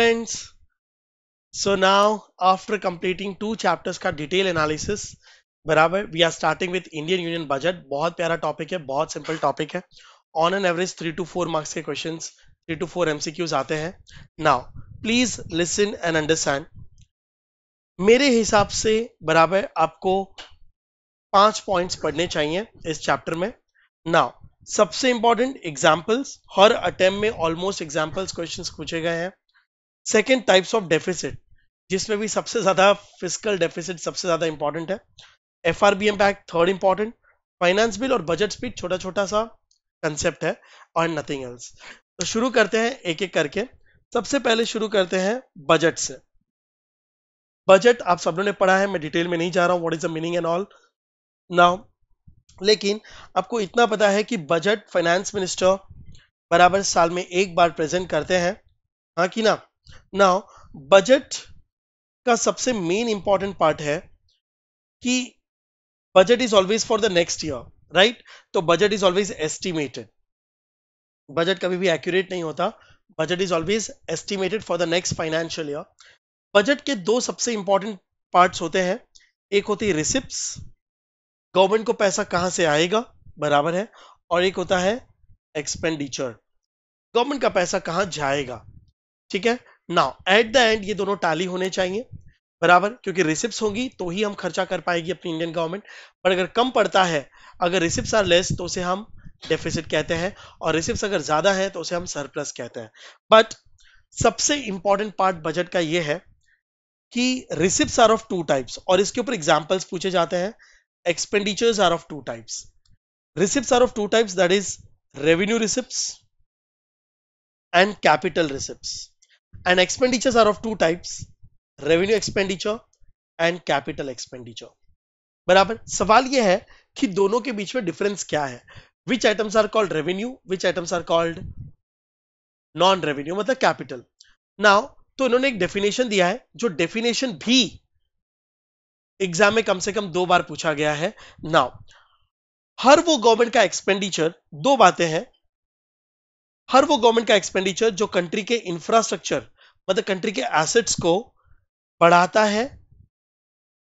friends so now after completing two chapters का detail analysis बराबर we are starting with Indian union budget बहुत प्यारा topic है बहुत सिंपल टॉपिक है on an average three two four marks के question three two four MCQs आते हैं now please listen and understand मेरे हिसाब से बराबर आपको पांच पॉइंट्स पढ़ने चाहिए इस चैप्टर में नाउ सबसे इंपॉर्टेंट एग्जाम्पल्स हर अटेम्प में ऑलमोस्ट एग्जाम्पल्स क्वेश्चन पूछे गए हैं सेकेंड टाइप्स ऑफ डेफिसिट जिसमें भी सबसे ज्यादा फिजिकल डेफिसिट सबसे ज्यादा इंपॉर्टेंट है F R B impact third important finance bill और बजट स्पीड छोटा छोटा सा कंसेप्ट है और नथिंग एल्स तो शुरू करते हैं एक एक करके सबसे पहले शुरू करते हैं बजट से बजट आप सब लोगों ने पढ़ा है मैं डिटेल में नहीं जा रहा हूँ what is the meaning and all now लेकिन आपको इतना पता है कि बजट फाइनेंस मिनिस्टर बराबर साल में एक बार प्रेजेंट करते हैं हाँ कि ना नाउ बजट का सबसे मेन इंपॉर्टेंट पार्ट है कि budget is always for the next year right तो budget is always estimated budget कभी भी एक्यूरेट नहीं होता budget is always estimated for the next financial year budget के दो सबसे इंपॉर्टेंट पार्ट्स होते हैं एक होती है रिसिप्ट गवर्नमेंट को पैसा कहां से आएगा बराबर है और एक होता है एक्सपेंडिचर गवर्नमेंट का पैसा कहां जाएगा ठीक है नाउ एट द एंड ये दोनों टैली होने चाहिए बराबर क्योंकि रिसिप्ट होगी तो ही हम खर्चा कर पाएगी अपनी इंडियन गवर्नमेंट पर अगर कम पड़ता है अगर रिसिप्ट आर लेस तो उसे हम डेफिसिट कहते हैं और रिसिप्ट अगर ज्यादा है तो उसे हम सरप्लस कहते हैं बट सबसे इंपॉर्टेंट पार्ट बजट का ये है कि receipt are of two types और इसके ऊपर एग्जाम्पल्स पूछे जाते हैं expenditures are of two types receipt are of two types that is revenue receipt and capital receipt and expenditures are of two types revenue expenditure and capital expenditure बराबर सवाल यह है कि दोनों के बीच में डिफरेंस क्या है which items are called revenue which items are called non revenue matlab मतलब capital now to तो इन्होंने एक डेफिनेशन दिया है जो डेफिनेशन भी एग्जाम में कम से कम दो बार पूछा गया है नाउ हर वो गवर्नमेंट का एक्सपेंडिचर दो बातें हैं हर वो गवर्नमेंट का एक्सपेंडिचर जो कंट्री के इंफ्रास्ट्रक्चर मतलब कंट्री के एसेट्स को बढ़ाता है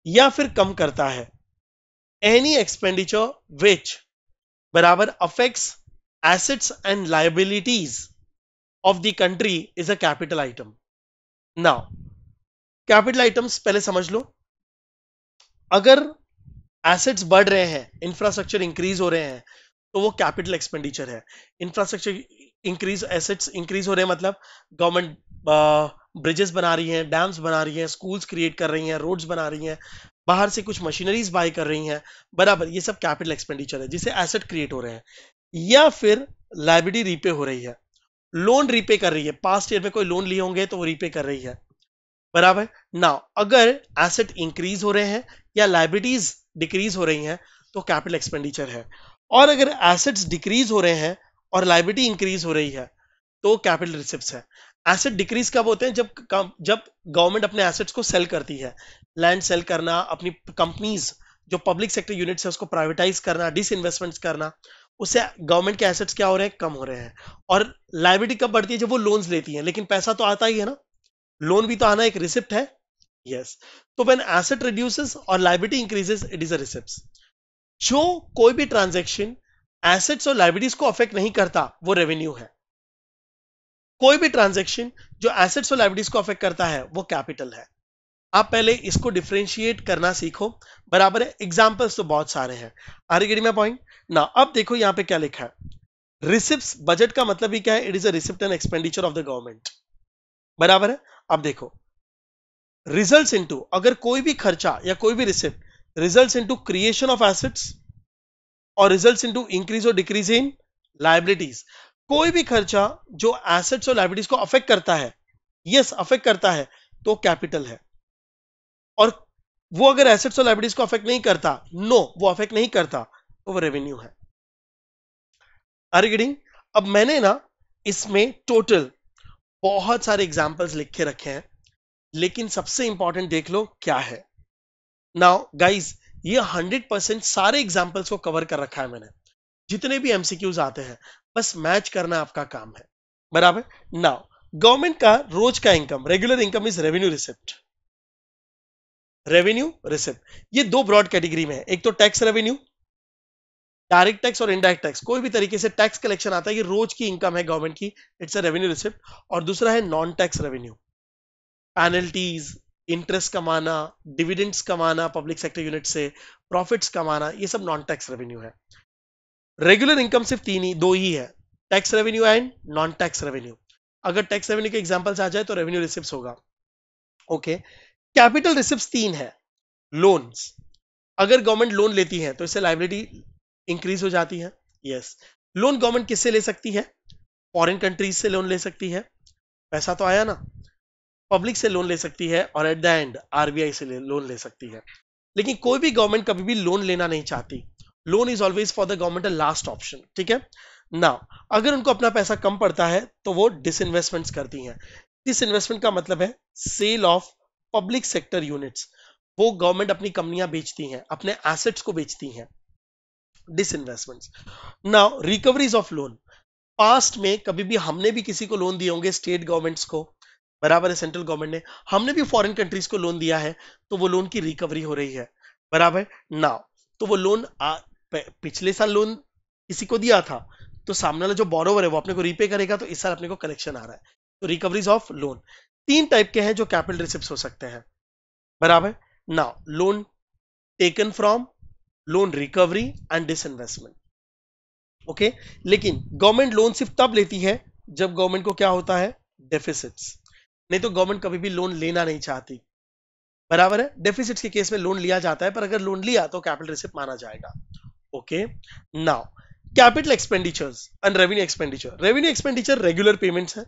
या फिर कम करता है एनी एक्सपेंडिचर विच बराबर affects assets and liabilities of the country is a capital item now capital items पहले समझ लो अगर एसेट्स बढ़ रहे हैं इंफ्रास्ट्रक्चर इंक्रीज हो रहे हैं तो वो कैपिटल एक्सपेंडिचर है इंफ्रास्ट्रक्चर इंक्रीज एसेट्स इंक्रीज हो रहे हैं मतलब गवर्नमेंट ब्रिजेस uh, बना रही है डैम्स बना रही है स्कूल्स क्रिएट कर रही हैं रोड्स बना रही हैं बाहर से कुछ मशीनरीज बाय कर रही हैं बराबर ये सब कैपिटल एक्सपेंडिचर है जिसे एसेट क्रिएट हो रहे हैं या फिर लाइब्रेरी रीपे हो रही है लोन रीपे कर रही है पास्ट ईयर में कोई लोन लिए होंगे तो वो रीपे कर रही है बराबर ना अगर एसेट इंक्रीज हो रहे हैं या लाइबिलिटीज डिक्रीज हो रही हैं तो कैपिटल एक्सपेंडिचर है और अगर एसेट्स डिक्रीज हो रहे हैं और लाइबिलिटी इंक्रीज हो रही है तो कैपिटल रिसिप्ट है एसेट डिक्रीज कब होते हैं जब जब गवर्नमेंट अपने एसेट्स को सेल करती है लैंड सेल करना अपनी कंपनीज जो पब्लिक सेक्टर यूनिट्स है उसको प्राइवेटाइज करना डिस इन्वेस्टमेंट करना उससे गवर्नमेंट के एसेट्स क्या हो रहे हैं कम हो रहे हैं और लाइबिलिटी कब बढ़ती है जब वो लोन्स लेती है लेकिन पैसा तो आता ही है ना लोन भी तो आना एक रिसिप्ट है यस तो वेन एसेट रिड्यूसेस और liability increases it is a receipt जो कोई भी ट्रांजेक्शन एसेट्स और लाइबिलिटीज को अफेक्ट नहीं करता वो रेवेन्यू है कोई भी ट्रांजेक्शन जो एसेट्स और लाइबिलिटीज को अफेक्ट करता है वो कैपिटल है आप पहले इसको डिफ्रेंशिएट करना सीखो बराबर है एग्जाम्पल्स तो बहुत सारे हैं आर गेडी में पॉइंट ना अब देखो यहां पे क्या लिखा है रिसिप्ट बजट का मतलब ही क्या है it is a receipt and expenditure of the government बराबर है अब देखो रिजल्ट्स इनटू अगर कोई भी खर्चा या कोई भी receipt results into creation of assets और रिजल्ट इन इंक्रीज और डिक्रीज इन लाइबिलिटीज कोई भी खर्चा जो एसेट्स और लाइबिलिटीज को अफेक्ट करता है यस yes, अफेक्ट करता है तो कैपिटल है और वो अगर एसेट्स और लाइबिलिटीज को अफेक्ट नहीं करता नो no, वो अफेक्ट नहीं करता तो वो रेवेन्यू है आर रीडिंग अब मैंने ना इसमें टोटल बहुत सारे एग्जाम्पल्स लिख रखे हैं लेकिन सबसे इंपॉर्टेंट देख लो क्या है नाउ गाइज ये 100% सारे एग्जाम्पल्स को कवर कर रखा है मैंने जितने भी एमसीक्यूज आते हैं बस मैच करना आपका काम है बराबर नाउ गवर्नमेंट का रोज का income regular income is revenue receipt revenue receipt ये दो ब्रॉड कैटेगरी में है एक तो टैक्स रेवेन्यू डायरेक्ट टैक्स और इनडायरेक्ट टैक्स कोई भी तरीके से टैक्स कलेक्शन आता है ये रोज की इनकम है गवर्नमेंट की इट्स अ रेवेन्यू रिसिप्ट और दूसरा है non tax revenue penalties interest कमाना डिविडेंड्स कमाना पब्लिक सेक्टर यूनिट से प्रॉफिट्स कमाना ये सब नॉन टैक्स रेवेन्यू है रेगुलर इनकम सिर्फ तीन ही दो ही है tax revenue and non tax revenue अगर टैक्स रेवेन्यू के एग्जाम्पल्स आ जाए तो रेवेन्यू रिसिप्ट होगा ओके कैपिटल रिसिप्ट तीन है लोन्स अगर गवर्नमेंट लोन लेती है तो इससे लाइबिलिटी इंक्रीज हो जाती है यस लोन गवर्नमेंट किससे ले सकती है फॉरेन कंट्रीज से लोन ले सकती है पैसा तो आया ना पब्लिक से लोन ले सकती है और एट द एंड आरबीआई से लोन ले सकती है लेकिन कोई भी गवर्नमेंट कभी भी लोन लेना नहीं चाहती loan is always for the government a last option ठीक है ना अगर उनको अपना पैसा कम पड़ता है तो वो डिसइन्वेस्टमेंट्स करती हैं इन्वेस्टमेंट का मतलब है sale of public sector units वो गवर्नमेंट अपनी कंपनियां बेचती हैं अपने एसेट्स को बेचती हैं disinvestments now recoveries of loan past में कभी भी हमने भी किसी को लोन दिए होंगे स्टेट गवर्नमेंट्स को बराबर है सेंट्रल गवर्नमेंट ने हमने भी फॉरेन कंट्रीज को लोन दिया है तो वो लोन की रिकवरी हो रही है बराबर ना तो वो लोन आ, पिछले साल लोन किसी को दिया था तो सामने वाला जो बोरोवर है वो अपने को रीपे करेगा तो इस साल अपने को कलेक्शन आ रहा है तो रिकवरीज ऑफ लोन तीन टाइप के हैं जो कैपिटल रिसिप्ट हो सकते हैं बराबर ना loan taken from loan recovery and disinvestment okay लेकिन गवर्नमेंट लोन सिर्फ तब लेती है जब गवर्नमेंट को क्या होता है डेफिसिट्स नहीं तो गवर्नमेंट कभी भी लोन लेना नहीं चाहती बराबर है डेफिसिट के केस में लोन लिया जाता है पर अगर लोन लिया तो कैपिटल रिसिप्ट माना जाएगा okay now capital expenditures and revenue expenditure revenue expenditure regular payments है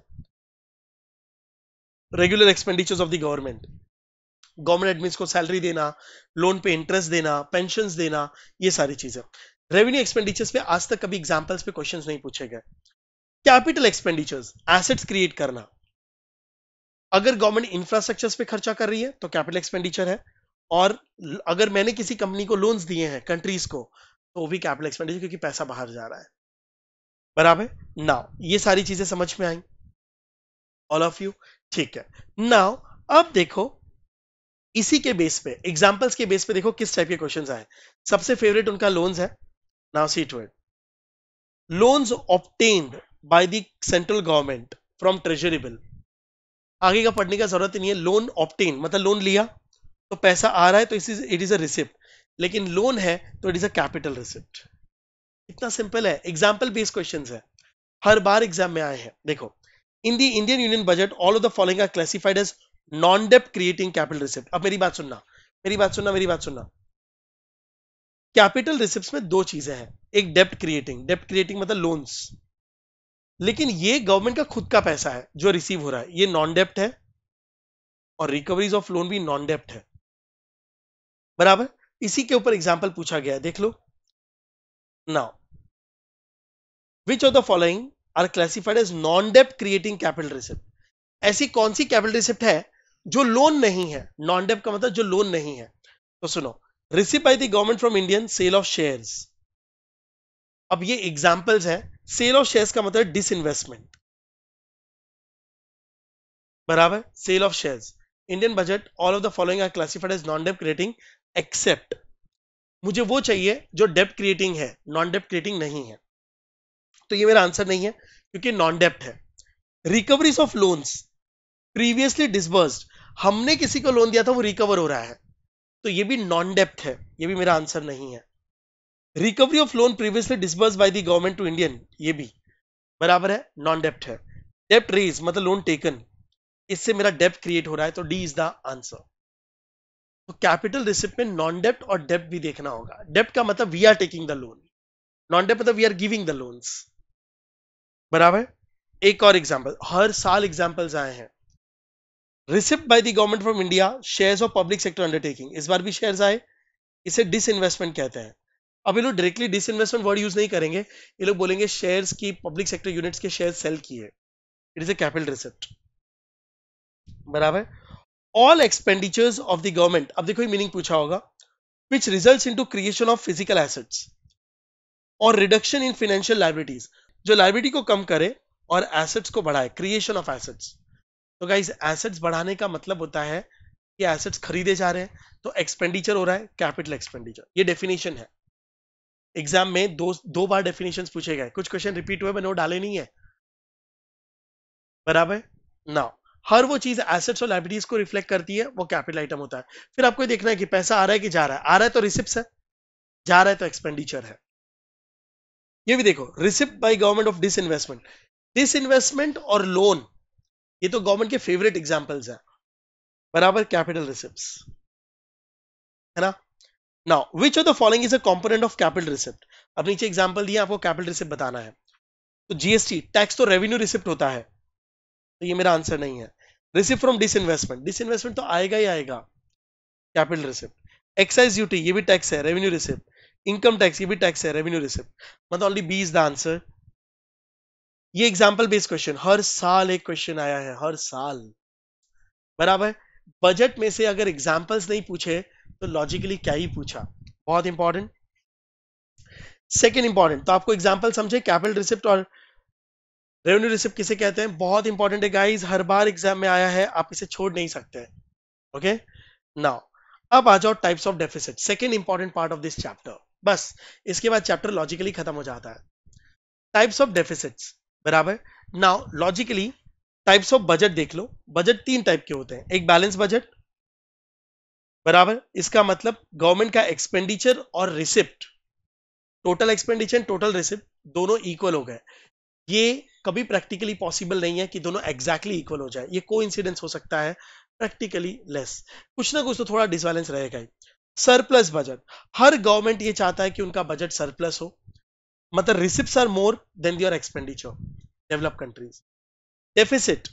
regular expenditures of the government government admin को सैलरी देना लोन पे इंटरेस्ट देना पेंशन देना ये सारी चीजें रेवेन्यू एक्सपेंडिचर्स पे आज तक कभी एग्जाम्पल्स पे क्वेश्चन नहीं पूछे गए कैपिटल एक्सपेंडिचर्स एसेट्स क्रिएट करना अगर गवर्नमेंट इंफ्रास्ट्रक्चर पे खर्चा कर रही है तो कैपिटल एक्सपेंडिचर है और अगर मैंने किसी कंपनी को लोन्स दिए हैं कंट्रीज को तो भी कैपिटल एक्सपेंडिचर क्योंकि पैसा बाहर जा रहा है बराबर नाउ ये सारी चीजें समझ में आई ऑल ऑफ यू ठीक है नाउ अब देखो इसी के बेस पे एग्जाम्पल्स के बेस पे देखो किस टाइप के क्वेश्चंस आए सबसे फेवरेट उनका लोन्स है now see to it loans obtained by the central government from treasury bill आगे का पढ़ने का जरूरत नहीं है लोन ऑप्टेन मतलब लोन लिया तो पैसा आ रहा है तो इट इज अ रिसिप्ट लेकिन लोन है तो it is a capital receipt इतना सिंपल है एग्जाम्पल बेस्ड क्वेश्चन है हर बार एग्जाम में आए हैं देखो in the Indian union budget all of the following are classified as non debt creating capital receipt अब मेरी बात सुनना मेरी बात सुनना मेरी बात सुनना कैपिटल रिसिप्ट में दो चीजें हैं एक डेप्ट क्रिएटिंग डेप्ट क्रिएटिंग मतलब लोन्स लेकिन ये गवर्नमेंट का खुद का पैसा है जो रिसीव हो रहा है ये नॉन डेप्ट है और रिकवरीज ऑफ लोन भी नॉन डेप्ट है बराबर इसी के ऊपर एग्जाम्पल पूछा गया है देख लो now which of the following are classified as non डेप्ट क्रिएटिंग कैपिटल रिसिप्ट ऐसी कौन सी कैपिटल रिसिप्ट है जो लोन नहीं है नॉन डेप्ट का मतलब जो लोन नहीं है तो सुनो receipt by the government from Indian sale of shares अब ये एग्जाम्पल्स हैं सेल ऑफ शेयर्स का मतलब डिस इन्वेस्टमेंट बराबर sale of shares Indian budget all of the following are classified as non debt creating except मुझे वो चाहिए जो डेप्ट क्रिएटिंग है नॉन डेप्ट क्रिएटिंग नहीं है तो ये मेरा आंसर नहीं है क्योंकि नॉन डेप्ट है recoveries of loans previously disburse हमने किसी को लोन दिया था वो रिकवर हो रहा है तो ये भी नॉन डेप्ट है ये भी मेरा आंसर नहीं है recovery of loan previously disburse by the government to Indian ये भी बराबर है नॉन डेप्ट है डेप्ट रेज मतलब लोन टेकन इससे मेरा डेप्ट क्रिएट हो रहा है तो डी इज द आंसर तो कैपिटल रिसिप्ट में नॉन डेप्ट और डेप्ट भी देखना होगा डेप्ट का मतलब we are taking the loan non डेप्ट मतलब we are giving the loans बराबर एक और एग्जाम्पल हर साल एग्जाम्पल्स आए हैं receipt by the government from India shares of public sector undertaking इस बार भी शेयर्स आए इसे डिस इन्वेस्टमेंट कहते हैं अब ये लोग डायरेक्टली डिसइन्वेस्टमेंट वर्ड यूज नहीं करेंगे ये लोग बोलेंगे शेयर्स की पब्लिक सेक्टर यूनिट्स के शेयर सेल किए it is a capital receipt बराबर all expenditures of the government अब देखो मीनिंग पूछा होगा which result in to creation of physical assets और रिडक्शन इन फाइनेंशियल लाइबिलिटीज जो लाइबिलिटी को कम करे और एसेट्स को बढ़ाए क्रिएशन ऑफ एसेट्स तो गाइज एसेट्स बढ़ाने का मतलब होता है कि एसेट्स खरीदे जा रहे हैं तो एक्सपेंडिचर हो रहा है कैपिटल एक्सपेंडिचर ये डेफिनेशन है एग्जाम में दो दो बार डेफिनेशन पूछे गए कुछ क्वेश्चन रिपीट हुए मैंने वो डाले नहीं है बराबर नाउ हर वो चीज एसेट्स और लाइब्रेटीज को रिफ्लेक्ट करती है वो कैपिटल आइटम होता है फिर आपको देखना है कि पैसा आ रहा है कि जा रहा है आ रहा है तो रिसिप्ट है जा रहा है तो एक्सपेंडिचर है ये भी देखो receipt by government of disinvestment disinvestment और लोन ये तो गवर्नमेंट के फेवरेट एग्जाम्पल्स है बराबर कैपिटल रिसिप्ट है ना now which of the following is a component of capital receipt अब नीचे एग्जाम्पल दिया आपको कैपिटल रिसिप्ट बताना है तो जीएसटी टैक्स तो रेवेन्यू रिसिप्ट होता है तो ये मेरा आंसर नहीं है receipt from disinvestment disinvestment तो आएगा ही आएगा कैपिटल रिसिप्ट एक्साइज ड्यूटी ये भी टैक्स है रेवेन्यू रिसिप्ट इनकम टैक्स ये भी टैक्स है रेवेन्यू रिसिप्ट मतलब only B is the answer ये एग्जाम्पल बेस्ड क्वेश्चन हर साल एक क्वेश्चन आया है हर साल बराबर बजट में से अगर एग्जाम्पल्स नहीं पूछे तो लॉजिकली क्या ही पूछा बहुत इंपॉर्टेंट सेकेंड इंपॉर्टेंट तो आपको एग्जाम्पल समझे कैपिटल रिसिप्ट और रेवेन्यू रिसिप्ट किसे कहते हैं बहुत इंपॉर्टेंट है गाइज हर बार एग्जाम में आया है आप इसे छोड़ नहीं सकते ओके नाउ अब आ जाओ types of deficit second important part of this chapter बस इसके बाद चैप्टर लॉजिकली खत्म हो जाता है टाइप्स ऑफ डेफिसिट बराबर now logically types of budget देख लो बजट तीन टाइप के होते हैं एक बैलेंस बजट बराबर इसका मतलब गवर्नमेंट का एक्सपेंडिचर और receipt total expenditure total receipt दोनों इक्वल हो गए ये कभी प्रैक्टिकली पॉसिबल नहीं है कि दोनों एग्जैक्टली exactly इक्वल हो जाए ये को हो सकता है प्रैक्टिकली लेस कुछ ना कुछ तो थोड़ा डिसबैलेंस रहेगा ही सरप्लस बजट हर गवर्नमेंट ये चाहता है कि उनका बजट सरप्लस हो मतलब receipt are more than their expenditure develop countries deficit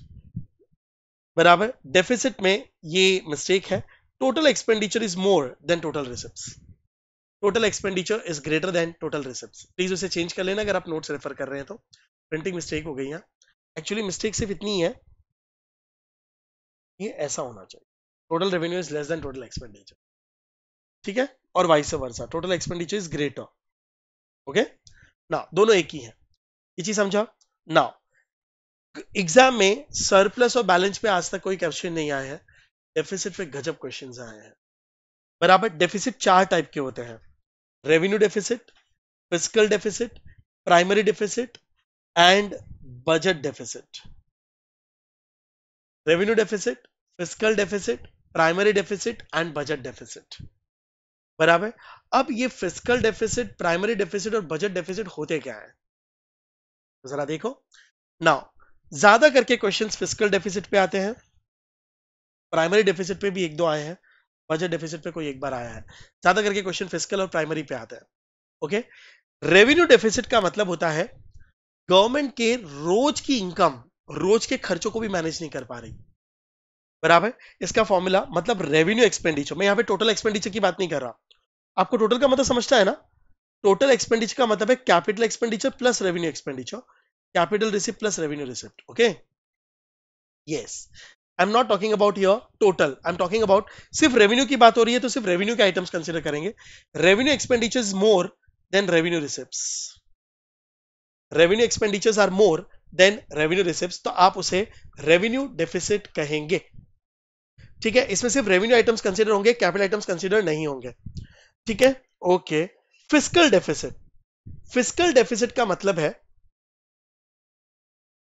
बराबर डेफिसिट में ये मिस्टेक है total expenditure is more than total receipts total expenditure is greater than total receipt please उसे चेंज कर लेना अगर आप नोट्स रेफर कर रहे हैं तो प्रिंटिंग मिस्टेक हो गई है एक्चुअली मिस्टेक सिर्फ इतनी है ये ऐसा होना चाहिए total revenue is less than total expenditure ठीक है और vice versa total expenditure is greater okay ना दोनों एक ही है ये चीज समझा ना एग्जाम में सरप्लस और बैलेंस पे आज तक कोई क्वेश्चन नहीं आया है डेफिसिट पे गजब क्वेश्चन आए हैं बराबर डेफिसिट चार टाइप के होते हैं revenue deficit physical deficit primary deficit and budget deficit revenue deficit physical deficit primary deficit and budget deficit बराबर अब ये फिजिकल डेफिसिट प्राइमरी डेफिसिट और बजट डेफिसिट होते क्या है जरा देखो नाउ ज्यादा करके क्वेश्चंस फिजिकल डेफिसिट पे आते हैं प्राइमरी डेफिसिट पे भी एक दो आए हैं बजट डेफिसिट पे कोई एक बार आया है ज्यादा करके क्वेश्चन फिजिकल और प्राइमरी पे आता है ओके रेवेन्यू डेफिसिट का मतलब होता है गवर्नमेंट के रोज की इनकम रोज के खर्चों को भी मैनेज नहीं कर पा रही बराबर इसका फॉर्मूला मतलब रेवेन्यू एक्सपेंडिचर मैं यहाँ पे टोटल एक्सपेंडिचर की बात नहीं कर रहा आपको टोटल का मतलब समझता है ना टोटल एक्सपेंडिचर का मतलब है capital expenditure plus revenue expenditure capital receipt plus revenue receipt okay yes I am not talking about your total I am talking about सिर्फ रेवेन्यू की बात हो रही है तो सिर्फ रेवेन्यू के आइटम्स कंसिडर करेंगे revenue expenditures more than revenue receipt revenue expenditures are more than revenue receipt तो आप उसे रेवेन्यू डेफिसिट कहेंगे ठीक है इसमें सिर्फ रेवेन्यू आइटम्स कंसिडर होंगे कैपिटल आइटम्स कंसिडर नहीं होंगे ठीक है okay fiscal deficit physical deficit का मतलब है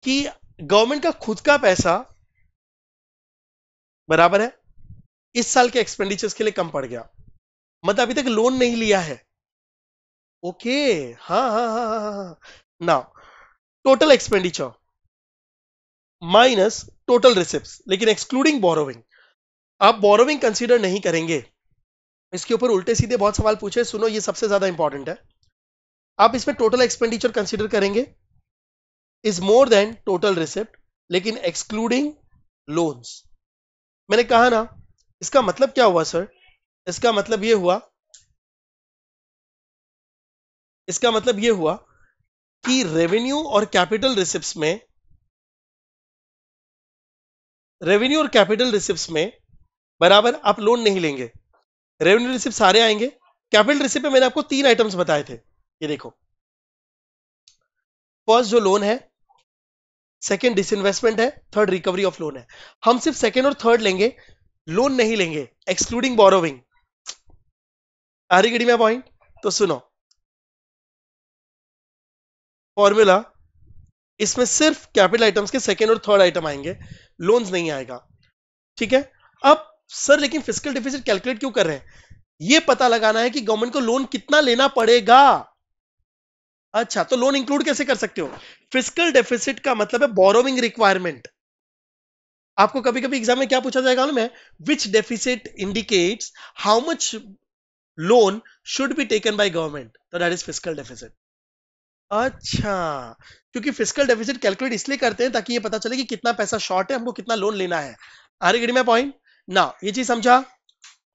कि गवर्नमेंट का खुद का पैसा बराबर है इस साल के एक्सपेंडिचर्स के लिए कम पड़ गया मतलब अभी तक लोन नहीं लिया है ओके हा हा हा हा हा ना total expenditure minus total receipt लेकिन एक्सक्लूडिंग बोरोविंग आप बोरोविंग कंसिडर नहीं करेंगे इसके ऊपर उल्टे सीधे बहुत सवाल पूछे सुनो ये सबसे ज्यादा इंपॉर्टेंट है आप इसमें टोटल एक्सपेंडिचर कंसिडर करेंगे is more than total receipt लेकिन एक्सक्लूडिंग लोन्स मैंने कहा ना इसका मतलब क्या हुआ सर इसका मतलब ये हुआ इसका मतलब ये हुआ कि रेवेन्यू और कैपिटल रिसिप्ट में रेवेन्यू और कैपिटल रिसिप्ट में बराबर आप लोन नहीं लेंगे रेवेन्यू रिसिप्ट सारे आएंगे कैपिटल रिसिप्ट में मैंने आपको तीन आइटम्स बताए थे ये देखो फर्स्ट जो लोन है सेकेंड डिसइन्वेस्टमेंट है थर्ड रिकवरी ऑफ लोन है हम सिर्फ सेकेंड और थर्ड लेंगे लोन नहीं लेंगे एक्सक्लूडिंग बोरोविंग आ में पॉइंट तो सुनो फॉर्मूला इसमें सिर्फ कैपिटल आइटम्स के सेकेंड और थर्ड आइटम आएंगे लोन्स नहीं आएगा ठीक है अब सर लेकिन फिजिकल डिफिसिट कैलकुलेट क्यों कर रहे हैं ये पता लगाना है कि गवर्नमेंट को लोन कितना लेना पड़ेगा अच्छा तो लोन इंक्लूड कैसे कर सकते हो फिजिकल डेफिसिट का मतलब है बोरोविंग रिक्वायरमेंट आपको कभी कभी एग्जाम में क्या पूछा जाएगा मालूम है which deficit indicates how much loan should be taken by government तो दैट इज फिजिकल डेफिसिट अच्छा क्योंकि फिजिकल डेफिसिट कैलकुलेट इसलिए करते हैं ताकि ये पता चले कि कितना पैसा शॉर्ट है हमको कितना लोन लेना है आर गेट माई पॉइंट ना ये चीज समझा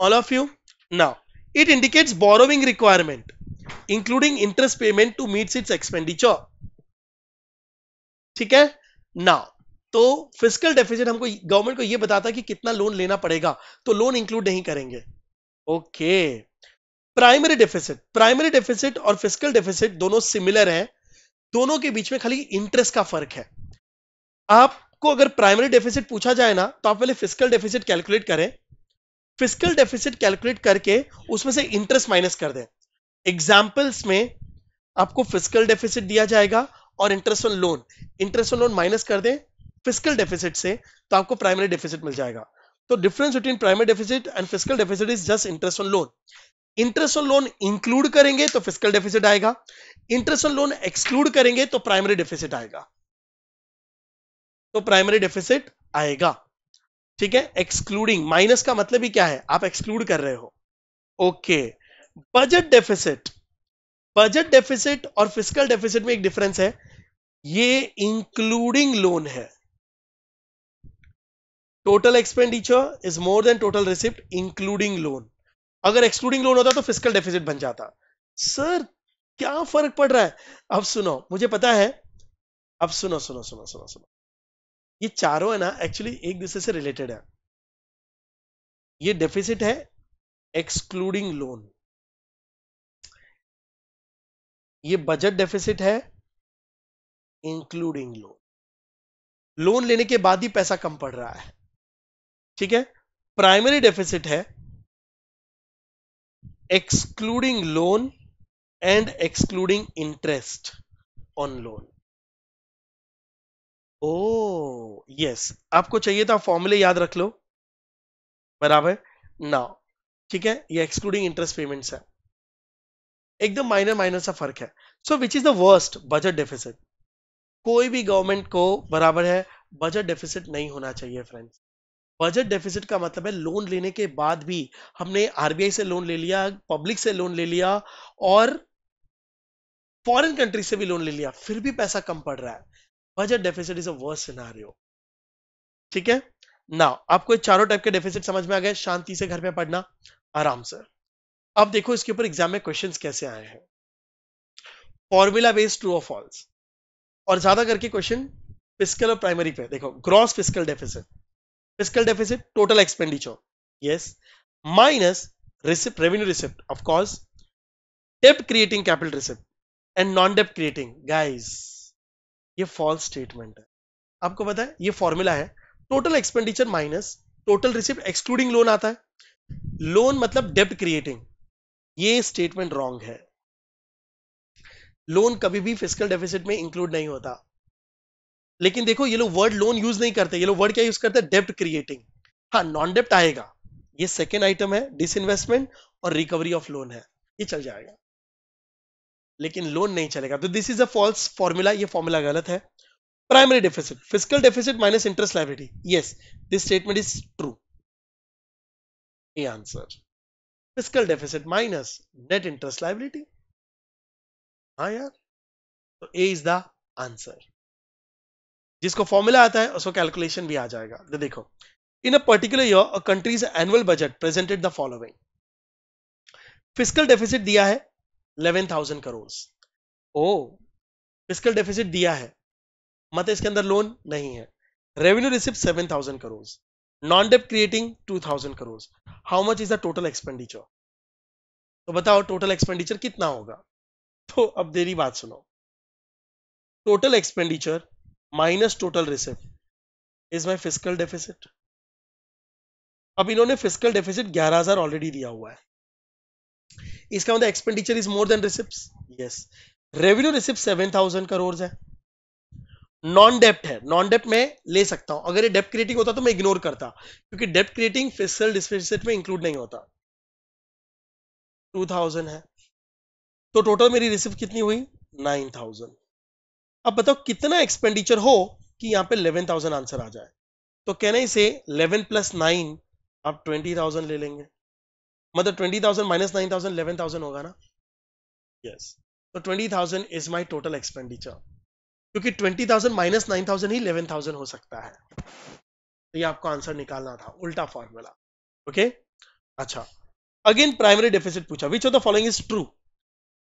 all of you now it indicates borrowing requirement including interest payment to meet its expenditure ठीक है ना तो फिजिकल डेफिसिट हमको गवर्नमेंट को यह बताता कि कितना लोन लेना पड़ेगा तो लोन इंक्लूड नहीं करेंगे okay primary deficit primary deficit और फिजिकल डेफिसिट दोनों सिमिलर है दोनों के बीच में खाली इंटरेस्ट का फर्क है आपको अगर प्राइमरी डेफिसिट पूछा जाए ना तो आप पहले फिजिकल डेफिसिट कैलकुलेट करें फिजिकल डेफिसिट कैलकुलेट करके उसमें से इंटरेस्ट माइनस कर दें एग्जाम्पल्स में आपको फिजिकल डेफिसिट दिया जाएगा और interest on loan interest on loan minus कर दें फिजिकल डेफिसिट से तो आपको प्राइमरी डेफिसिट मिल जाएगा तो difference between primary deficit and fiscal deficit is just interest on loan interest on loan include करेंगे तो फिजिकल डेफिसिट आएगा इंटरेस्ट ऑन लोन एक्सक्लूड करेंगे तो प्राइमरी डेफिसिट आएगा तो प्राइमरी डेफिसिट आएगा ठीक है एक्सक्लूडिंग माइनस का मतलब ही क्या है आप एक्सक्लूड कर रहे हो okay okay. Budget deficit budget deficit और फिजिकल डेफिसिट में एक डिफरेंस है ये इंक्लूडिंग लोन है total expenditure is more than total receipt including loan अगर एक्सक्लूडिंग लोन होता तो फिजिकल डेफिसिट बन जाता सर क्या फर्क पड़ रहा है अब सुनो मुझे पता है अब सुनो सुनो सुनो सुनो सुनो ये चारों है ना एक्चुअली एक दूसरे से रिलेटेड है ये डेफिसिट है एक्सक्लूडिंग लोन ये बजट डेफिसिट है इंक्लूडिंग लोन लोन लेने के बाद ही पैसा कम पड़ रहा है ठीक है प्राइमरी डेफिसिट है excluding loan and excluding interest on loan oh yes आपको चाहिए था फॉर्मूले याद रख लो बराबर नाउ ठीक है ये एक्सक्लूडिंग इंटरेस्ट पेमेंट्स है एकदम माइनर माइनर सा फर्क है so which is the worst budget deficit कोई भी गवर्नमेंट को बराबर है बजट डेफिसिट नहीं होना चाहिए फ्रेंड्स बजट डेफिसिट का मतलब है लोन लेने के बाद भी हमने आरबीआई से लोन ले लिया पब्लिक से लोन ले लिया और फॉरेन कंट्री से भी लोन ले लिया फिर भी पैसा कम पड़ रहा है budget deficit is a worst scenario ठीक है ना आपको चारों टाइप के डेफिसिट समझ में आ गए शांति से घर पे पढ़ना आराम से अब देखो इसके ऊपर एग्जाम में क्वेश्चन कैसे आए हैं फॉर्मूला बेस्ड ट्रू और फॉल्स और ज्यादा करके क्वेश्चन फिजिकल और प्राइमरी पे देखो gross physical deficit physical deficit total expenditure yes minus receipt revenue receipt of course dept creating capital receipt and non डेप्ट क्रिएटिंग गाइस ये फॉल्स स्टेटमेंट है आपको पता है ये फॉर्मूला है total expenditure minus total receipt excluding loan आता है लोन मतलब डेप्ट क्रिएटिंग ये स्टेटमेंट रॉन्ग है लोन कभी भी फिजिकल डेफिसिट में इंक्लूड नहीं होता लेकिन देखो ये लोग वर्ड लोन यूज नहीं करते ये लोग वर्ड क्या यूज करते हैं डेप्ट क्रिएटिंग हाँ नॉन डेप्ट आएगा ये सेकेंड आइटम है डिसइन्वेस्टमेंट और रिकवरी ऑफ लोन है ये चल जाएगा लेकिन लोन नहीं चलेगा तो this is a false formula ये फॉर्मूला गलत है primary deficit physical deficit minus interest liability yes this statement is true A answer fiscal deficit minus net interest liability हाँ यार तो ए इज द आंसर जिसको फॉर्मूला आता है उसको कैलकुलेशन भी आ जाएगा तो देखो in a particular year a country's annual budget presented the following fiscal deficit दिया है 11,000 करोड़ ओ फिजिकल डेफिसिट दिया है मतलब इसके अंदर लोन नहीं है revenue receipt 7,000 crore non debt creating 2000 crore how much is the total expenditure तो बताओ टोटल एक्सपेंडिचर कितना होगा तो अब देरी बात सुनो total expenditure minus total receipt is my fiscal deficit अब इन्होंने फिजिकल डेफिसिट 11000 ऑलरेडी दिया हुआ है इसका मतलब expenditure is more than receipt yes revenue receipt 7000 crore है नॉन डेप्ट है नॉन डेप्ट में ले सकता हूं अगर ये डेप्ट क्रिएटिंग होता तो मैं इग्नोर करता क्योंकि डेप्ट क्रिएटिंग फिसल डिफिसिट में इंक्लूड नहीं होता 2000 है तो टोटल मेरी रिसिव कितनी हुई 9000 अब बताओ कितना एक्सपेंडिचर हो कि यहां पे 11000 आंसर आ जाए तो कैन आई से 11 प्लस 9 आप 20000 ले लेंगे मतलब 20000 माइनस 9000 11000 होगा ना यस तो 20000 इज माय टोटल एक्सपेंडिचर क्योंकि twenty thousand minus nine thousand ही इलेवन थाउजेंड हो सकता है तो ये आपको आंसर निकालना था उल्टा फॉर्मूला ओके अच्छा अगेन प्राइमरी डेफिसिट पूछा which of the following is true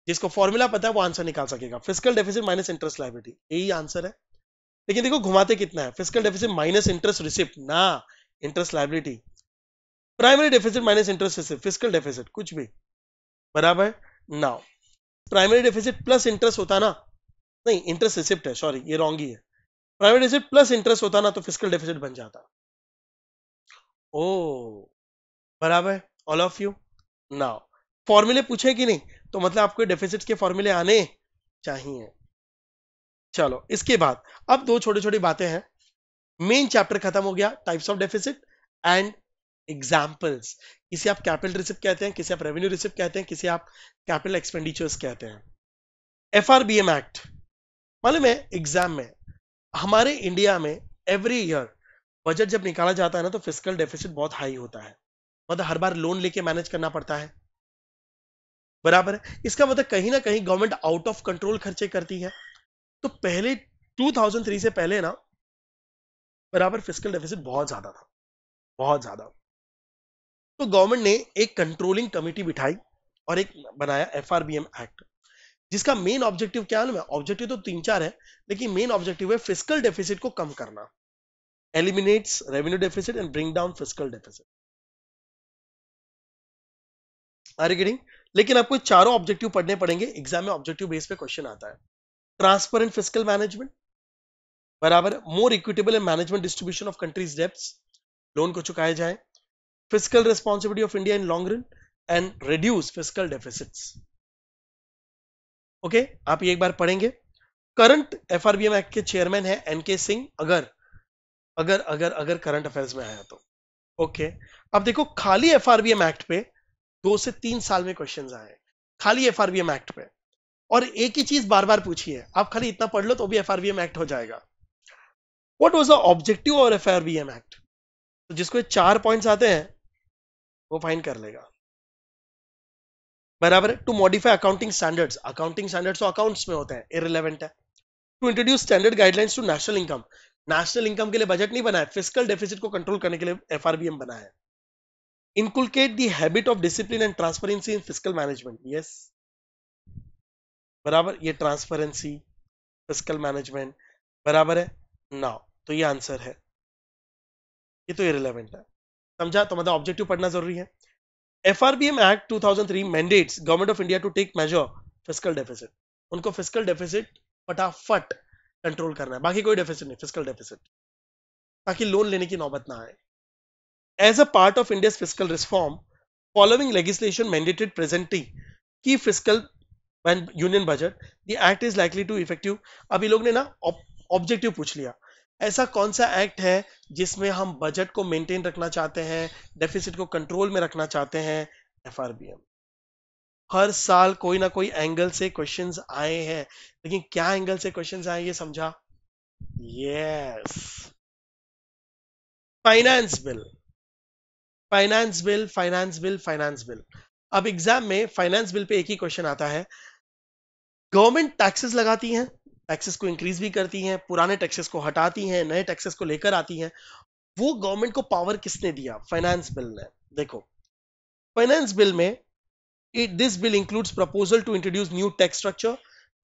जिसको फॉर्मूला पता है वो आंसर निकाल सकेगा fiscal deficit minus interest liability यही आंसर है लेकिन देखो घुमाते कितना है fiscal deficit minus interest receipt ना interest liability primary deficit minus interest receipt fiscal deficit कुछ भी बराबर now primary deficit plus interest होता ना नहीं इंटरेस्ट रिसिप्ट है सॉरी ये रॉन्ग ही है प्राइवेट रिसिप्ट प्लस इंटरेस्ट होता ना तो फिजिकल डेफिसिट बन जाता ओ oh, बराबर ऑल ऑफ यू नाउ फॉर्मूले पूछे कि नहीं तो मतलब आपको डेफिसिट के फॉर्मूले आने चाहिए चलो इसके बाद अब दो छोटी छोटी बातें हैं मेन चैप्टर खत्म हो गया types of deficit and examples किसे आप कैपिटल रिसिप्ट कहते हैं किसे आप रेवेन्यू रिसिप्ट कहते हैं किसे आप कैपिटल एक्सपेंडिचर्स कहते हैं एफ एक्ट मालूम है एग्जाम में हमारे इंडिया में एवरी ईयर बजट जब निकाला जाता है ना तो फिजिकल डेफिसिट बहुत हाई होता है मतलब हर बार लोन लेके मैनेज करना पड़ता है बराबर है इसका मतलब कहीं ना कहीं गवर्नमेंट आउट ऑफ कंट्रोल खर्चे करती है तो पहले 2003 से पहले ना बराबर फिजिकल डेफिसिट बहुत ज्यादा था बहुत ज्यादा तो गवर्नमेंट ने एक कंट्रोलिंग कमेटी बिठाई और एक बनाया एफ एक्ट जिसका मेन ऑब्जेक्टिव क्या है ऑब्जेक्टिव तो तीन चार है लेकिन मेन ऑब्जेक्टिव है फिजिकल डेफिसिट को कम करना eliminates revenue deficit and bring down fiscal deficit Are you लेकिन आपको चारों ऑब्जेक्टिव पढ़ने पड़ेंगे एग्जाम में ऑब्जेक्टिव बेस पे क्वेश्चन आता है ट्रांसपेरेंट फिजिकल मैनेजमेंट बराबर more equitable and management distribution of country's debts loan को चुकाया जाए fiscal responsibility of India in long run and reduce fiscal deficits okay आप ये एक बार पढ़ेंगे करंट एफआरबीएम एक्ट के चेयरमैन है एनके सिंह अगर अगर अगर अगर करंट अफेयर्स में आया तो ओके अब देखो खाली एफआरबीएम एक्ट पे दो से तीन साल में क्वेश्चन आए खाली एफआरबीएम एक्ट पे और एक ही चीज बार बार पूछी है आप खाली इतना पढ़ लो तो भी एफआरबीएम एक्ट हो जाएगा वट वॉज द ऑब्जेक्टिव और एफआरबीएम एक्ट तो जिसको चार पॉइंट आते हैं वो फाइन कर लेगा बराबर है to modify accounting standards accounting standards तो अकाउंट्स में होते हैं इरेलीवेंट है to introduce standard guidelines to national income national income के लिए बजट नहीं बनाया फिजिकल डेफिसिट को कंट्रोल करने के लिए एफ बना है inculcate the habit of discipline and transparency in fiscal management yes बराबर ये ट्रांसपेरेंसी फिजिकल मैनेजमेंट बराबर है ना तो ये आंसर है ये तो इरेलीवेंट है समझा तो मतलब ऑब्जेक्टिव पढ़ना जरूरी है FRBM act 2003 mandates government of India to take major fiscal deficit उनको फिजिकल डेफिसिट फटाफट कंट्रोल करना है बाकी कोई डेफिसिट नहीं फिजिकल डेफिसिट ताकि लोन लेने की नौबत ना आए as a part of India fiscal reform following legislation mandated presenting की fiscal union budget the act is likely to effective अभी लोग ने ना ऑब्जेक्टिव पूछ लिया ऐसा कौन सा एक्ट है जिसमें हम बजट को मेंटेन रखना चाहते हैं डेफिसिट को कंट्रोल में रखना चाहते हैं एफ हर साल कोई ना कोई एंगल से क्वेश्चंस आए हैं लेकिन क्या एंगल से क्वेश्चंस आए ये समझा yes finance bill finance bill finance bill finance bill अब एग्जाम में फाइनेंस बिल पे एक ही क्वेश्चन आता है गवर्नमेंट टैक्सेस लगाती है टैक्सेस को इंक्रीज भी करती हैं पुराने टैक्सेस को हटाती हैं नए टैक्सेस को लेकर आती हैं वो गवर्नमेंट को पावर किसने दिया फाइनेंस बिल ने देखो फाइनेंस बिल में this bill includes proposal to introduce new tax structure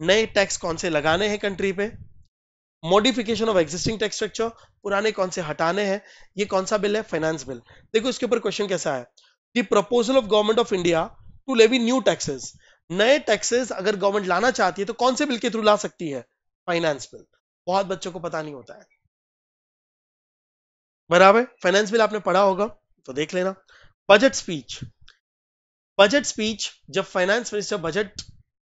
नए टैक्स कौन से लगाने हैं कंट्री पे modification of existing tax structure पुराने कौन से हटाने हैं ये कौन सा बिल है फाइनेंस बिल देखो इसके ऊपर क्वेश्चन कैसा है the proposal of government of India to levy new taxes नए टैक्सेस अगर गवर्नमेंट लाना चाहती है तो कौन से बिल के थ्रू ला सकती है फाइनेंस बिल बहुत बच्चों को पता नहीं होता है बराबर फाइनेंस बिल आपने पढ़ा होगा तो देख लेना बजट स्पीच बजट स्पीच जब फाइनेंस मिनिस्टर बजट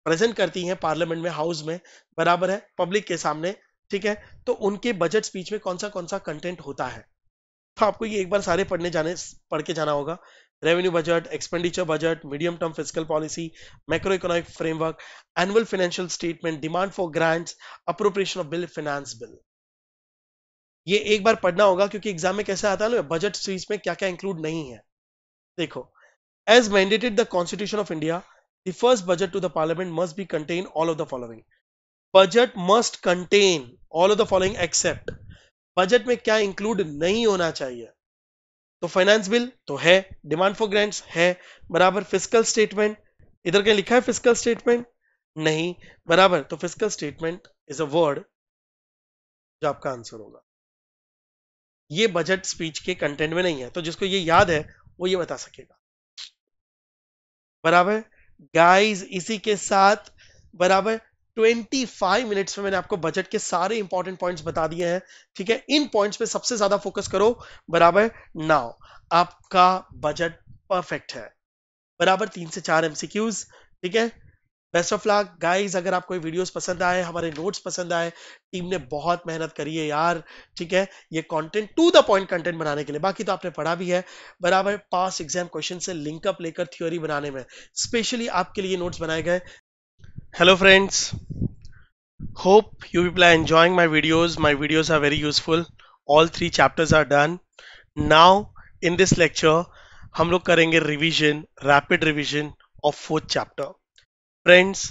प्रेजेंट करती हैं पार्लियामेंट में हाउस में बराबर है पब्लिक के सामने ठीक है तो उनके बजट स्पीच में कौन सा कौन सा कंटेंट होता है तो आपको ये एक बार सारे पढ़ने जाने पढ़ के जाना होगा revenue budget, expenditure budget, medium term fiscal policy, macroeconomic framework, annual financial statement, demand for grants, appropriation of bill, finance bill. ये एक बार पढ़ना होगा क्योंकि एग्जाम में कैसे आता है ना बजट सीरीज में क्या क्या इंक्लूड नहीं है देखो as mandated the constitution of India the first budget to the parliament must be contain all of the following budget must contain all of the following except budget में क्या include नहीं होना चाहिए तो फाइनेंस बिल तो है demand for grants है बराबर फिजिकल स्टेटमेंट इधर क्या लिखा है फिजिकल स्टेटमेंट नहीं बराबर तो fiscal statement is a word जो आपका आंसर होगा ये बजट स्पीच के कंटेंट में नहीं है तो जिसको ये याद है वो ये बता सकेगा बराबर गाइस इसी के साथ बराबर 25 मिनट्स में मैंने आपको बजट के सारे इंपॉर्टेंट पॉइंट्स बता दिए हैं ठीक है इन पॉइंट्स पे सबसे ज्यादा फोकस करो बराबर नाउ आपका बजट परफेक्ट है बराबर तीन से चार एमसीक्यूज ठीक है बेस्ट ऑफ लक गाइस अगर आपको ये वीडियोस पसंद आए हमारे नोट्स पसंद आए टीम ने बहुत मेहनत करी है यार ठीक है ये content to the point content बनाने के लिए बाकी तो आपने पढ़ा भी है बराबर पास एग्जाम क्वेश्चन से लिंकअप लेकर थ्योरी बनाने में स्पेशली आपके लिए नोट्स बनाए गए hello friends hope you people are enjoying my videos my videos are very useful all three chapters are done now in this lecture हम लोग करेंगे revision rapid revision of fourth chapter friends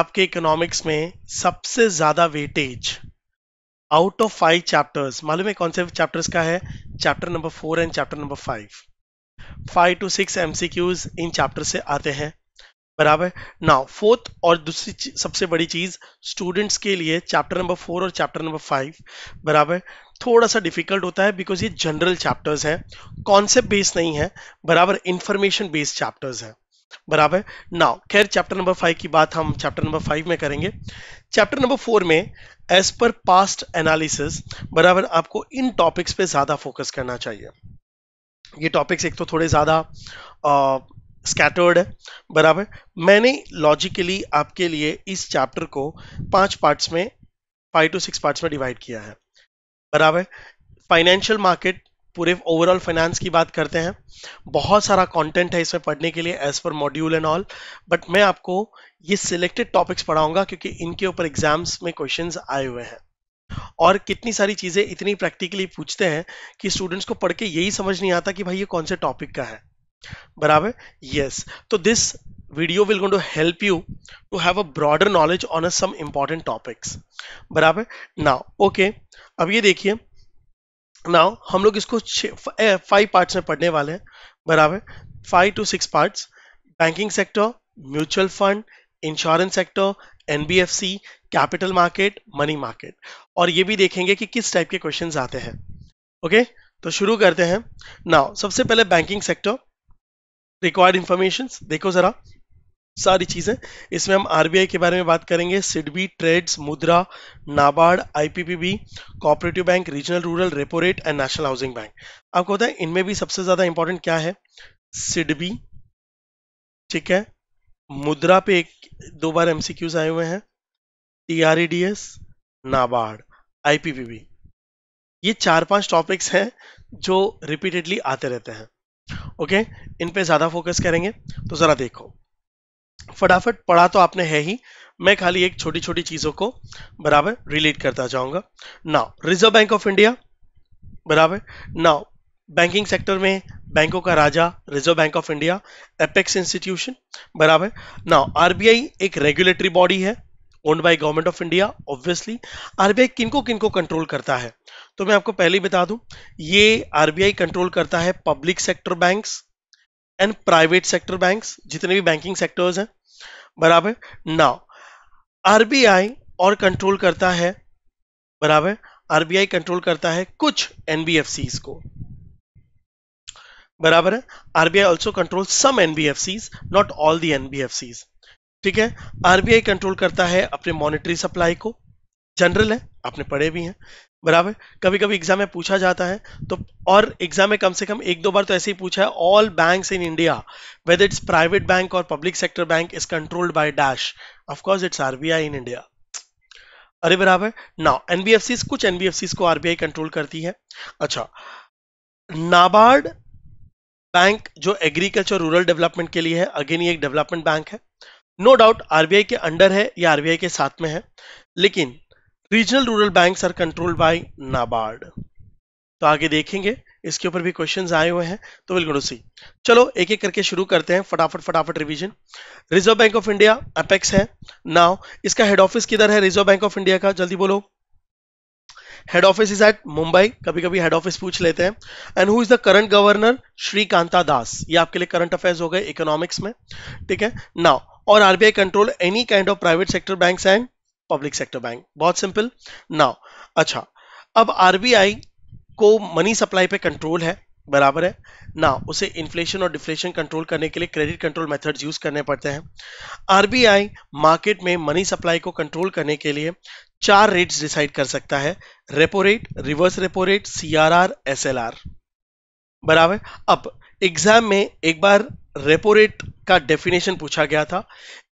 आपके economics में सबसे ज्यादा weightage out of five chapters मालूम है कौन से चैप्टर्स का है chapter number four and chapter number five five to six MCQs इन चैप्टर से आते हैं बराबर नाउ फोर्थ और दूसरी सबसे बड़ी चीज स्टूडेंट्स के लिए चैप्टर नंबर फोर और चैप्टर नंबर फाइव बराबर थोड़ा सा डिफिकल्ट होता है बिकॉज ये जनरल चैप्टर्स है कॉन्सेप्ट बेस्ड नहीं है बराबर इंफॉर्मेशन बेस्ड चैप्टर्स है बराबर नाउ खैर चैप्टर नंबर फाइव की बात हम चैप्टर नंबर फाइव में करेंगे चैप्टर नंबर फोर में एज पर पास्ट एनालिसिस बराबर आपको इन टॉपिक्स पे ज्यादा फोकस करना चाहिए ये टॉपिक्स एक तो थोड़े ज्यादा स्कैटर्ड है बराबर मैंने लॉजिकली आपके लिए इस चैप्टर को पांच पार्ट्स में फाइव टू सिक्स पार्ट्स में डिवाइड किया है बराबर फाइनेंशियल मार्केट पूरे ओवरऑल फाइनेंस की बात करते हैं बहुत सारा कंटेंट है इसमें पढ़ने के लिए as per module and all but मैं आपको ये सिलेक्टेड टॉपिक्स पढ़ाऊंगा क्योंकि इनके ऊपर एग्जाम्स में क्वेश्चन आए हुए हैं और कितनी सारी चीज़ें इतनी प्रैक्टिकली पूछते हैं कि स्टूडेंट्स को पढ़ के यही समझ नहीं आता कि भाई ये कौन से टॉपिक का है बराबर यस तो this video will going to help you to have a broader knowledge on a some important topics बराबर नाउ ओके अब ये देखिए नाउ हम लोग इसको फाइव पार्ट्स में पढ़ने वाले हैं बराबर five to six parts banking sector mutual fund insurance sector NBFC capital market money market और ये भी देखेंगे कि किस टाइप के क्वेश्चंस आते हैं ओके okay? तो शुरू करते हैं नाउ सबसे पहले बैंकिंग सेक्टर रिक्वायर्ड इंफॉर्मेशन देखो जरा सारी चीजें इसमें हम आरबीआई के बारे में बात करेंगे SIDBI TReDS Mudra NABARD IPPB cooperative bank regional rural repo rate and national housing bank आपको पता है इनमें भी सबसे ज्यादा इंपॉर्टेंट क्या है सिडबी ठीक है मुद्रा पे एक दो बार एमसीक्यूज आए हुए हैं टीआरईडीएस नाबार्ड आईपीपीबी ये चार पांच टॉपिक्स हैं जो रिपीटेडली आते रहते हैं ओके इन पे ज़्यादा फोकस करेंगे तो ज़रा देखो फटाफट पढ़ा तो आपने है ही मैं खाली एक छोटी छोटी चीज़ों को बराबर रिलेट करता जाऊंगा now reserve bank of India बराबर नाउ बैंकिंग सेक्टर में बैंकों का राजा reserve bank of India apex institution बराबर नाउ आरबीआई एक रेगुलेटरी बॉडी है owned by government of India obviously RBI किनको किनको कंट्रोल करता है तो मैं आपको पहले ही बता दूं ये आरबीआई कंट्रोल करता है public sector banks and private sector banks जितने भी बैंकिंग सेक्टर्स हैं बराबर नाउ आरबीआई और कंट्रोल करता है बराबर आरबीआई कंट्रोल करता है कुछ एनबीएफसी को बराबर है RBI also control some NBFC not all the NBFC ठीक है आरबीआई कंट्रोल करता है अपने मॉनिटरी सप्लाई को जनरल है आपने पढ़े भी हैं बराबर कभी कभी एग्जाम में पूछा जाता है तो और एग्जाम में कम से कम एक दो बार तो ऐसे ही पूछा है all bank in India whether it's private bank और public sector bank is controlled by dash of course it's RBI in India अरे बराबर नाउ एनबीएफसी कुछ एनबीएफसी को आरबीआई कंट्रोल करती है अच्छा नाबार्ड बैंक जो एग्रीकल्चर रूरल डेवलपमेंट के लिए है अगेन ये एक डेवलपमेंट बैंक है नो डाउट आरबीआई के अंडर है या आरबीआई के साथ में है लेकिन regional rural banks are controlled by NABARD तो आगे देखेंगे इसके ऊपर भी क्वेश्चंस आए हुए हैं तो विल गो सी चलो एक एक करके शुरू करते हैं फटाफट फटाफट revision reserve bank of India apex है नाउ इसका हेड ऑफिस किधर है रिजर्व बैंक ऑफ इंडिया का जल्दी बोलो head office is at Mumbai कभी कभी हेड ऑफिस पूछ लेते हैं and who is the current governor Shrikanta Das ये आपके लिए करंट अफेयर्स हो गए इकोनॉमिक्स में ठीक है नाउ और RBI control any kind of private sector banks and public sector bank बहुत सिंपल नाउ अच्छा अब आरबीआई को मनी सप्लाई पे कंट्रोल है बराबर है ना उसे इन्फ्लेशन और डिफ्लेशन कंट्रोल करने के लिए क्रेडिट कंट्रोल मेथड्स यूज करने पड़ते हैं आरबीआई मार्केट में मनी सप्लाई को कंट्रोल करने के लिए चार रेट्स डिसाइड कर सकता है repo rate reverse repo rate CRR SLR बराबर अब एग्जाम में एक बार रेपो रेट का डेफिनेशन पूछा गया था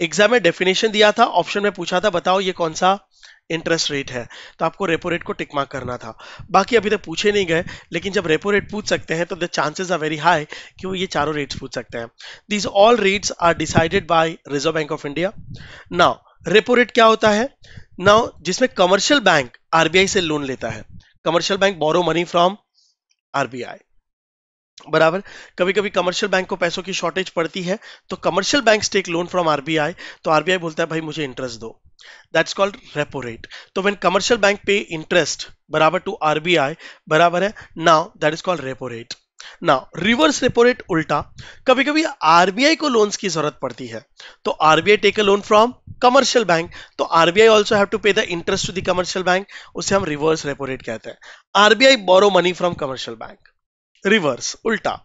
एग्जाम में डेफिनेशन दिया था ऑप्शन में पूछा था बताओ ये कौन सा इंटरेस्ट रेट है तो आपको रेपो रेट को टिक मार्क करना था बाकी अभी तक पूछे नहीं गए लेकिन जब रेपो रेट पूछ सकते हैं तो the chances are very high कि वो ये चारों रेट्स पूछ सकते हैं these all rates are decided by reserve bank of India now repo rate क्या होता है नाउ जिसमें कमर्शियल बैंक आरबीआई से लोन लेता है commercial bank borrow money from RBI बराबर कभी कभी कमर्शियल बैंक को पैसों की शॉर्टेज पड़ती है तो commercial bank take loan from RBI तो आरबीआई बोलता है भाई मुझे इंटरेस्ट दो दैट्स कॉल्ड रेपो रेट तो when commercial bank pay interest बराबर टू आरबीआई बराबर है now that is called repo rate ना रिवर्स रेपो रेट उल्टा कभी कभी आरबीआई को लोन्स की जरूरत पड़ती है तो RBI take a loan from commercial bank तो RBI also have to pay the interest to the commercial bank उसे हम रिवर्स रेपो रेट कहते हैं RBI borrow money from commercial bank reverse उल्टा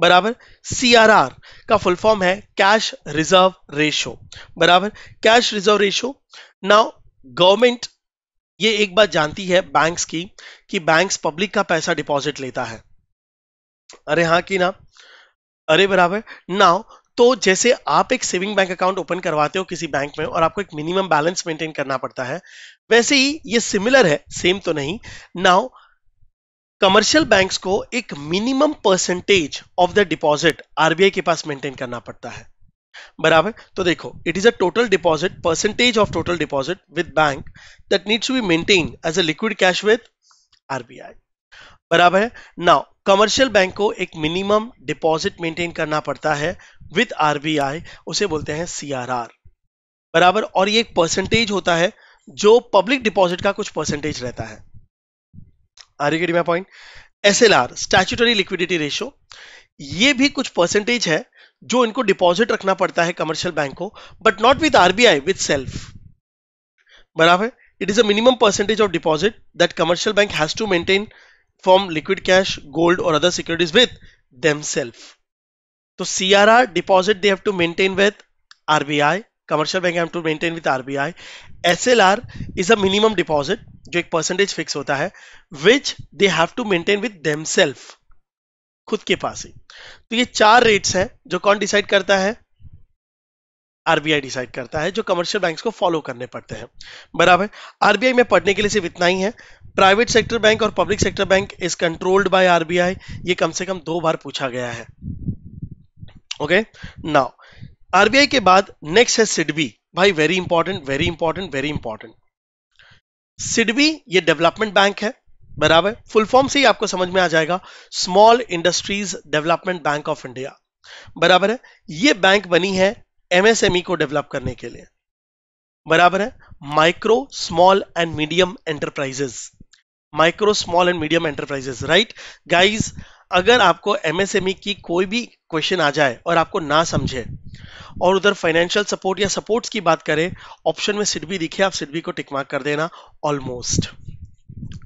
बराबर सीआरआर का फुल फॉर्म है cash reserve ratio बराबर cash reserve ratio now government ये एक बात जानती है बैंक्स की कि बैंक्स पब्लिक का पैसा डिपॉजिट लेता है अरे हाँ कि ना अरे बराबर नाउ तो जैसे आप एक सेविंग बैंक अकाउंट ओपन करवाते हो किसी बैंक में और आपको एक मिनिमम बैलेंस मेंटेन करना पड़ता है वैसे ही ये सिमिलर है सेम तो नहीं नाउ कमर्शियल बैंक्स को एक minimum percentage of the deposit RBI के पास मेंटेन करना पड़ता है बराबर तो देखो it is a total deposit percentage of total deposit with bank that needs to be maintain as a liquid cash with RBI बराबर है नाउ कमर्शियल बैंक को एक मिनिमम डिपॉजिट मेंटेन करना पड़ता है विद आरबीआई उसे बोलते हैं सीआरआर बराबर और ये एक परसेंटेज होता है जो पब्लिक डिपॉजिट का कुछ परसेंटेज रहता है आगे गेटी मैं point SLR statutory liquidity ratio ये भी कुछ परसेंटेज है जो इनको डिपॉजिट रखना पड़ता है कमर्शियल बैंक को but not with RBI with self बराबर it is a minimum percentage of deposit that commercial bank has to maintain from liquid cash gold और अदर सिक्योरिटीज विद देम तो CRR deposit they have to maintain with RBI commercial bank have to maintain with RBI SLR is a minimum deposit जो एक परसेंटेज fix होता है which they have to maintain with themselves खुद के पास ही तो ये चार रेट्स हैं जो कौन डिसाइड करता है आरबीआई डिसाइड करता है जो कमर्शियल बैंक्स को फॉलो करने पड़ते हैं बराबर आरबीआई में पढ़ने के लिए सिर्फ इतना ही है प्राइवेट सेक्टर बैंक और public sector bank is controlled by RBI ये कम से कम दो बार पूछा गया है ओके okay? नाउ आरबीआई के बाद नेक्स्ट है सिडबी भाई very important very important very important SIDBI ये डेवलपमेंट बैंक है बराबर फुल फॉर्म से ही आपको समझ में आ जाएगा small industries development bank of India बराबर है ये बैंक बनी है एमएसएमई e को डेवलप करने के लिए बराबर है micro small and medium enterprises micro small and medium enterprises right guys अगर आपको एमएसएमई e की कोई भी क्वेश्चन आ जाए और आपको ना समझे और उधर फाइनेंशियल सपोर्ट या सपोर्ट्स की बात करें ऑप्शन में सिडबी दिखे आप सिडबी को टिक मार्क कर देना ऑलमोस्ट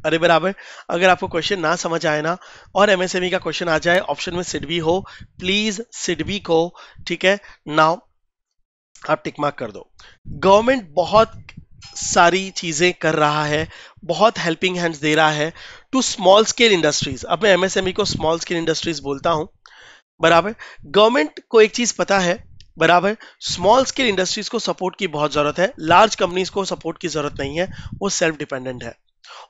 अरे बराबर अगर आपको क्वेश्चन ना समझ आए ना और एमएसएमई e का क्वेश्चन आ जाए ऑप्शन में सिडबी हो प्लीज सिडबी को ठीक है नाउ आप टिक मार्क कर दो गवर्नमेंट बहुत सारी चीजें कर रहा है बहुत हेल्पिंग हैंड्स दे रहा है टू स्मॉल स्केल इंडस्ट्रीज अब मैं एमएसएमई e को स्मॉल स्केल इंडस्ट्रीज बोलता हूँ बराबर गवर्नमेंट को एक चीज पता है बराबर स्मॉल स्केल इंडस्ट्रीज को सपोर्ट की बहुत जरूरत है लार्ज कंपनीज को सपोर्ट की जरूरत नहीं है वो सेल्फ डिपेंडेंट है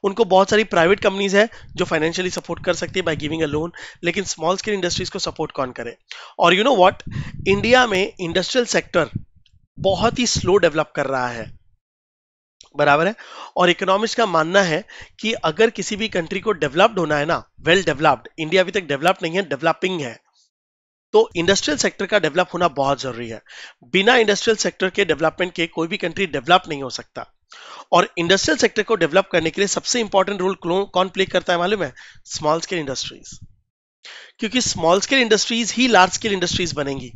उनको बहुत सारी प्राइवेट कंपनीज है जो फाइनेंशियली सपोर्ट कर सकती है बाय गिविंग अ लोन लेकिन स्मॉल स्केल इंडस्ट्रीज को सपोर्ट कौन करे और यू नो व्हाट इंडिया में इंडस्ट्रियल सेक्टर बहुत ही स्लो डेवलप कर रहा है बराबर है और इकोनॉमिक्स का मानना है कि अगर किसी भी कंट्री को डेवलप्ड होना है ना वेल डेवलप्ड इंडिया अभी तक डेवलप्ड नहीं है डेवलपिंग है तो इंडस्ट्रियल सेक्टर का डेवलप होना बहुत जरूरी है बिना इंडस्ट्रियल सेक्टर के डेवलपमेंट के कोई भी कंट्री डेवलप नहीं हो सकता और इंडस्ट्रियल सेक्टर को डेवलप करने के लिए सबसे इंपॉर्टेंट रोल कौन प्ले करता है मालूम है स्मॉल स्केल इंडस्ट्रीज क्योंकि स्मॉल स्केल इंडस्ट्रीज ही लार्ज स्केल इंडस्ट्रीज बनेंगी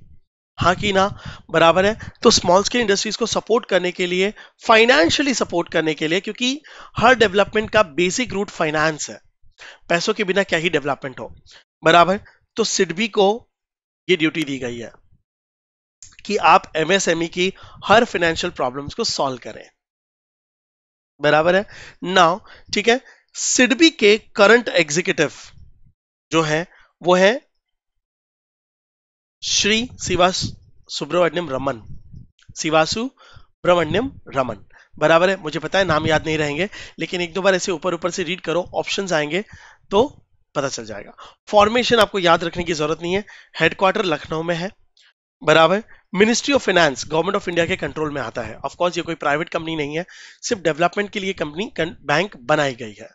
हाँ कि ना बराबर है तो स्मॉल स्केल इंडस्ट्रीज को सपोर्ट करने के लिए फाइनेंशियली सपोर्ट करने के लिए क्योंकि हर डेवलपमेंट का बेसिक रूट फाइनेंस है पैसों के बिना क्या ही डेवलपमेंट हो बराबर तो सिडबी को ये ड्यूटी दी गई है कि आप एमएसएमई e की हर फाइनेंशियल प्रॉब्लम्स को सॉल्व करें बराबर है नाउ ठीक है सिडबी के करंट एग्जीक्यूटिव जो है वो है श्री सिवास सुब्रमण्यम रमन शिवासु ब्रमण्यम रमन बराबर है मुझे पता है नाम याद नहीं रहेंगे लेकिन एक दो बार ऐसे ऊपर ऊपर से रीड करो ऑप्शंस आएंगे तो पता चल जाएगा फॉर्मेशन आपको याद रखने की जरूरत नहीं है हेडक्वार्टर लखनऊ में है बराबर ministry of finance government of India के कंट्रोल में आता है ऑफकोर्स ये कोई प्राइवेट कंपनी नहीं है सिर्फ डेवलपमेंट के लिए कंपनी बैंक बनाई गई है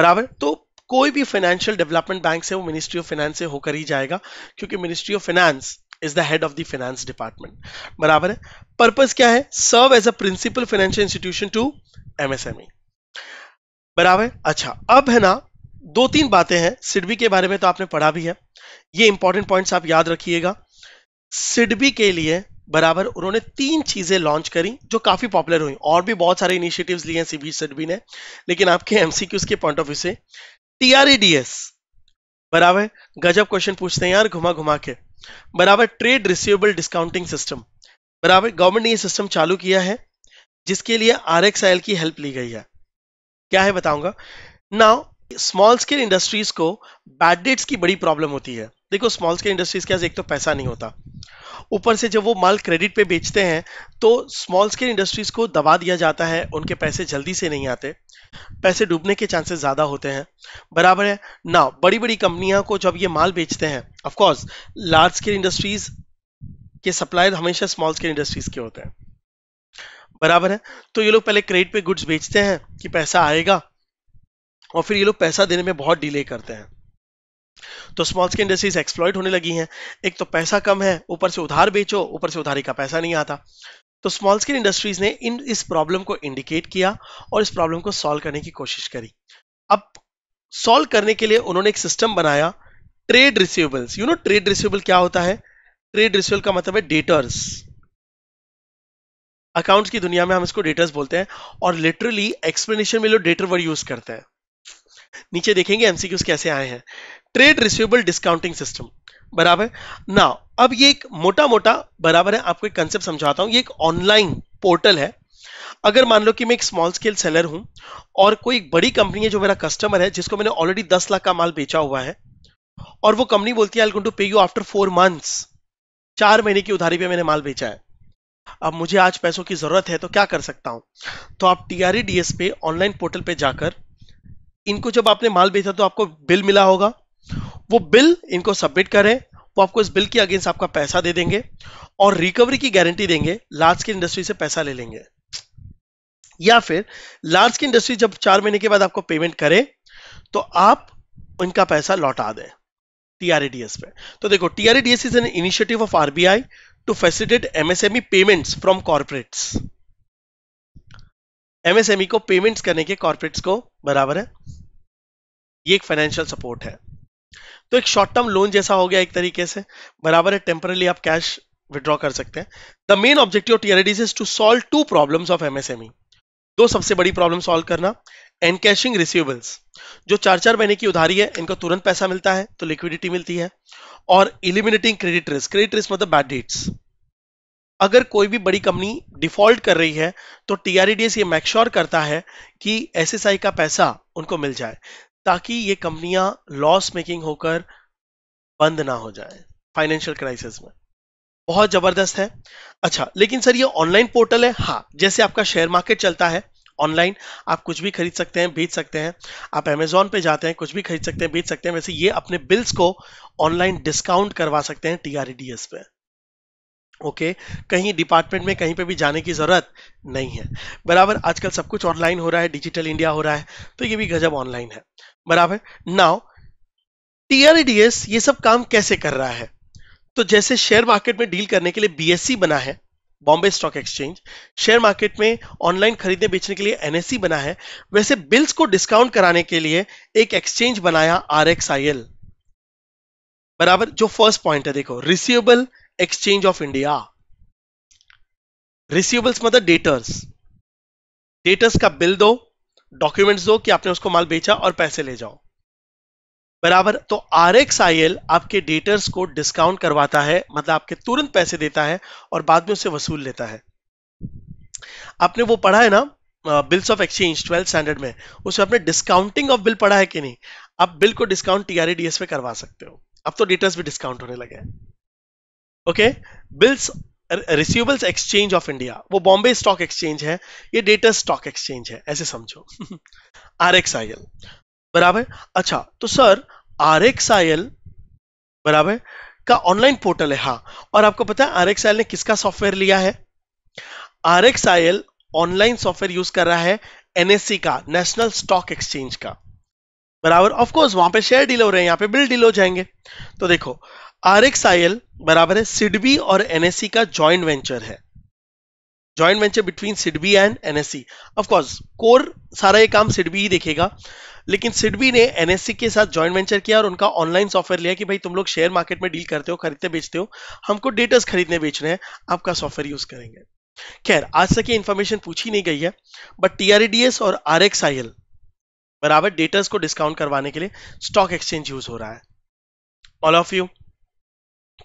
बराबर तो कोई भी फाइनेंशियल डेवलपमेंट बैंक से वो मिनिस्ट्री ऑफ फाइनेंस से होकर ही जाएगा क्योंकि ministry of finance is the head of the finance department बराबर है पर्पज क्या है serve as a principal financial institution to MSME बराबर अच्छा अब है ना दो तीन बातें हैं सिडबी के बारे में तो आपने पढ़ा भी है ये इंपॉर्टेंट पॉइंट्स आप याद रखिएगा सिडबी के लिए बराबर उन्होंने तीन चीजें लॉन्च करी जो काफी पॉपुलर हुई और भी बहुत सारे इनिशिएटिव्स लिए हैं सीबी सिडबी ने लेकिन आपके एमसीक्यूज के पॉइंट ऑफ व्यू से टीआरईडीएस e बराबर गजब क्वेश्चन पूछते हैं यार घुमा घुमा के बराबर ट्रेड रिसीवेबल डिस्काउंटिंग सिस्टम बराबर गवर्नमेंट ने यह सिस्टम चालू किया है जिसके लिए आर की हेल्प ली गई है क्या है बताऊंगा नाउ स्मॉल स्केल इंडस्ट्रीज को बैड डेट्स की बड़ी प्रॉब्लम होती है देखो स्मॉल स्केल इंडस्ट्रीज के पास एक तो पैसा नहीं होता ऊपर से जब वो माल क्रेडिट पे बेचते हैं तो स्मॉल स्केल इंडस्ट्रीज को दबा दिया जाता है उनके पैसे जल्दी से नहीं आते पैसे डूबने के चांसेस ज़्यादा होते हैं बराबर है ना बड़ी बड़ी कंपनियां को जब ये माल बेचते हैं ऑफकोर्स लार्ज स्केल इंडस्ट्रीज के सप्लायर हमेशा स्मॉल स्केल इंडस्ट्रीज के होते हैं बराबर है तो ये लोग पहले क्रेडिट पे गुड्स बेचते हैं कि पैसा आएगा और फिर ये लोग पैसा देने में बहुत डिले करते हैं तो स्मॉल स्केल इंडस्ट्रीज एक्सप्लॉइट होने लगी हैं एक तो पैसा कम है ऊपर से उधार बेचो ऊपर से उधारी का पैसा नहीं आता तो स्मॉल स्केल इंडस्ट्रीज ने इन इस प्रॉब्लम को इंडिकेट किया और इस प्रॉब्लम को सॉल्व करने की कोशिश करी अब सॉल्व करने के लिए उन्होंने एक सिस्टम बनाया trade receivables you know trade receivable क्या होता है ट्रेड रिसिवेबल का मतलब है डेटर्स अकाउंट्स की दुनिया में हम इसको डेटर्स बोलते हैं और लिटरली एक्सप्लेनेशन में लोग डेटर वर्ड यूज करते हैं नीचे देखेंगे एमसीक्यूज कैसे आए हैं ट्रेड रिसीवेबल डिस्काउंटिंग सिस्टम बराबर ना अब ये एक मोटा मोटा बराबर है आपको एक कंसेप्ट समझाता हूं ये एक ऑनलाइन पोर्टल है अगर मान लो कि मैं एक स्मॉल स्केल सेलर हूं और कोई बड़ी कंपनी है जो मेरा कस्टमर है जिसको मैंने ऑलरेडी 10 लाख का माल बेचा हुआ है और वो कंपनी बोलती है टू पे यू आफ्टर फोर मंथ्स चार महीने की उधारी पे मैंने माल बेचा है अब मुझे आज पैसों की जरूरत है तो क्या कर सकता हूं तो आप टीआरई डीएस e पे ऑनलाइन पोर्टल पे जाकर इनको जब आपने माल बेचा तो आपको बिल मिला होगा वो बिल इनको सबमिट करें वो आपको इस बिल के अगेंस्ट आपका पैसा दे देंगे और रिकवरी की गारंटी देंगे लार्ज की इंडस्ट्री से पैसा ले लेंगे या फिर लार्ज की इंडस्ट्री जब चार महीने के बाद आपको पेमेंट करे तो आप उनका पैसा लौटा दें टीआरएडीएस पे तो देखो TRADS is an initiative of RBI to facilitate MSME payments from corporates MSME को पेमेंट्स करने के कॉर्पोरेट्स को बराबर है ये एक फाइनेंशियल सपोर्ट है तो एक शॉर्ट टर्म लोन जैसा हो गया एक तरीके से बराबर है टेम्परली आप कैश विड्रॉ कर सकते हैं the main objective of TRDS is to solve to problems of MSME दो सबसे बड़ी प्रॉब्लम सॉल्व करना एनकैशिंग रिसीवेबल्स जो चार चार महीने की उधारी है इनको तुरंत पैसा मिलता है तो लिक्विडिटी मिलती है और eliminating credit risk credit risk मतलब बैड डेट्स अगर कोई भी बड़ी कंपनी डिफॉल्ट कर रही है तो टीआरडीएस ये मैक्श्योर करता है कि एसएसआई का पैसा उनको मिल जाए ताकि ये कंपनियां लॉस मेकिंग होकर बंद ना हो जाए फाइनेंशियल क्राइसिस में बहुत जबरदस्त है अच्छा लेकिन सर ये ऑनलाइन पोर्टल है हाँ जैसे आपका शेयर मार्केट चलता है ऑनलाइन आप कुछ भी खरीद सकते हैं बेच सकते हैं आप अमेजोन पे जाते हैं कुछ भी खरीद सकते हैं बेच सकते हैं वैसे ये अपने बिल्स को ऑनलाइन डिस्काउंट करवा सकते हैं टीआरडीएस e पे ओके okay, कहीं डिपार्टमेंट में कहीं पे भी जाने की ज़रूरत नहीं है बराबर आजकल सब कुछ ऑनलाइन हो रहा है डिजिटल इंडिया हो रहा है तो ये भी गजब ऑनलाइन है बराबर नाउ टीआरडीएस ये सब काम कैसे कर रहा है तो जैसे शेयर मार्केट में डील करने के लिए बीएससी e बना है Bombay stock exchange share market में ऑनलाइन खरीदने बेचने के लिए एनएससी e बना है वैसे बिल्स को डिस्काउंट कराने के लिए एक एक्सचेंज बनाया आर बराबर जो फर्स्ट पॉइंट है देखो receivable exchange of India receivables मतलब डेटर्स डेटर्स का बिल दो डॉक्यूमेंट्स दो कि आपने उसको माल बेचा और पैसे ले जाओ बराबर तो आर एक्स आई एल आपके डेटर्स को डिस्काउंट करवाता है मतलब आपके तुरंत पैसे देता है और बाद में उसे वसूल लेता है आपने वो पढ़ा है ना bills of exchange twelfth standard में उसमें आपने डिस्काउंटिंग ऑफ बिल पढ़ा है कि नहीं आप बिल को डिस्काउंट टीआरए डीएस में करवा सकते हो अब तो डेटर्स भी डिस्काउंट होने लगे हैं okay bills receivables exchange of India वो बॉम्बे स्टॉक एक्सचेंज है ये डेटा स्टॉक एक्सचेंज है ऐसे समझो आर एक्स आई एल बराबर अच्छा तो sir R X I L बराबर का ऑनलाइन पोर्टल है हाँ और आपको पता है आर एक्स आई एल ने किसका सॉफ्टवेयर लिया है R X I L online software use कर रहा है एनएससी e का नेशनल स्टॉक एक्सचेंज का बराबर ऑफ कोर्स वहां पे शेयर डील हो रहे हैं यहाँ पे बिल डील हो जाएंगे तो देखो आर एक्स आई एल बराबर है सिडबी और एनएससी का ज्वाइंट वेंचर है joint venture between SIDBI and NSC of course core सारा ये काम सिडबी ही देखेगा लेकिन सिडबी ने एनएससी के साथ ज्वाइंट वेंचर किया और उनका ऑनलाइन सॉफ्टवेयर लिया कि भाई तुम लोग शेयर मार्केट में डील करते हो खरीदते बेचते हो हमको डेटर्स खरीदने बेच रहे हैं आपका सॉफ्टवेयर यूज करेंगे खैर आज तक ये इन्फॉर्मेशन पूछी नहीं गई है बट टीआरडीएस और आर बराबर डेटर्स को डिस्काउंट करवाने के लिए स्टॉक एक्सचेंज यूज हो रहा है ऑल ऑफ यू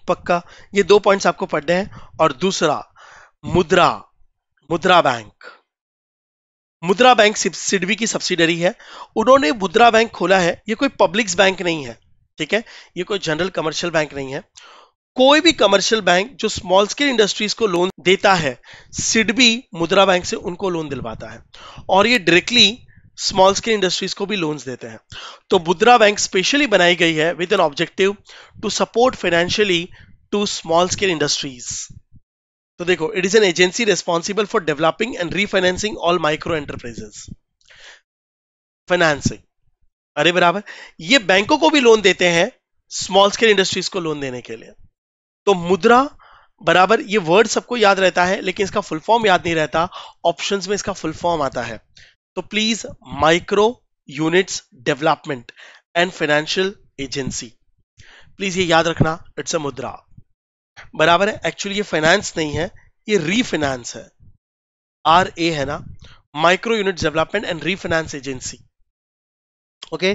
पक्का ये दो पॉइंट्स आपको पढ़ने हैं और दूसरा मुद्रा मुद्रा बैंक मुद्रा बैंक सिडबी की सब्सिडरी है उन्होंने मुद्रा बैंक खोला है ये कोई पब्लिक बैंक नहीं है ठीक है ये कोई जनरल कमर्शियल बैंक नहीं है कोई भी कमर्शियल बैंक जो स्मॉल स्केल इंडस्ट्रीज को लोन देता है सिडबी मुद्रा बैंक से उनको लोन दिलवाता है और ये डायरेक्टली स्मॉल स्केल इंडस्ट्रीज को भी लोन्स देते हैं तो मुद्रा बैंक स्पेशली बनाई गई है with an objective to support financially to small scale industries तो देखो it is an agency responsible for developing and refinancing all micro enterprises financing अरे बराबर ये बैंकों को भी लोन देते हैं स्मॉल स्केल इंडस्ट्रीज को लोन देने के लिए तो मुद्रा बराबर ये वर्ड सबको याद रहता है लेकिन इसका फुल फॉर्म याद नहीं रहता ऑप्शंस में इसका फुल फॉर्म आता है तो please micro units development and financial agency please ये याद रखना इट्स अ मुद्रा बराबर है एक्चुअली ये फाइनेंस नहीं है ये रीफाइनेंस है आर ए है ना micro unit development and refinance agency okay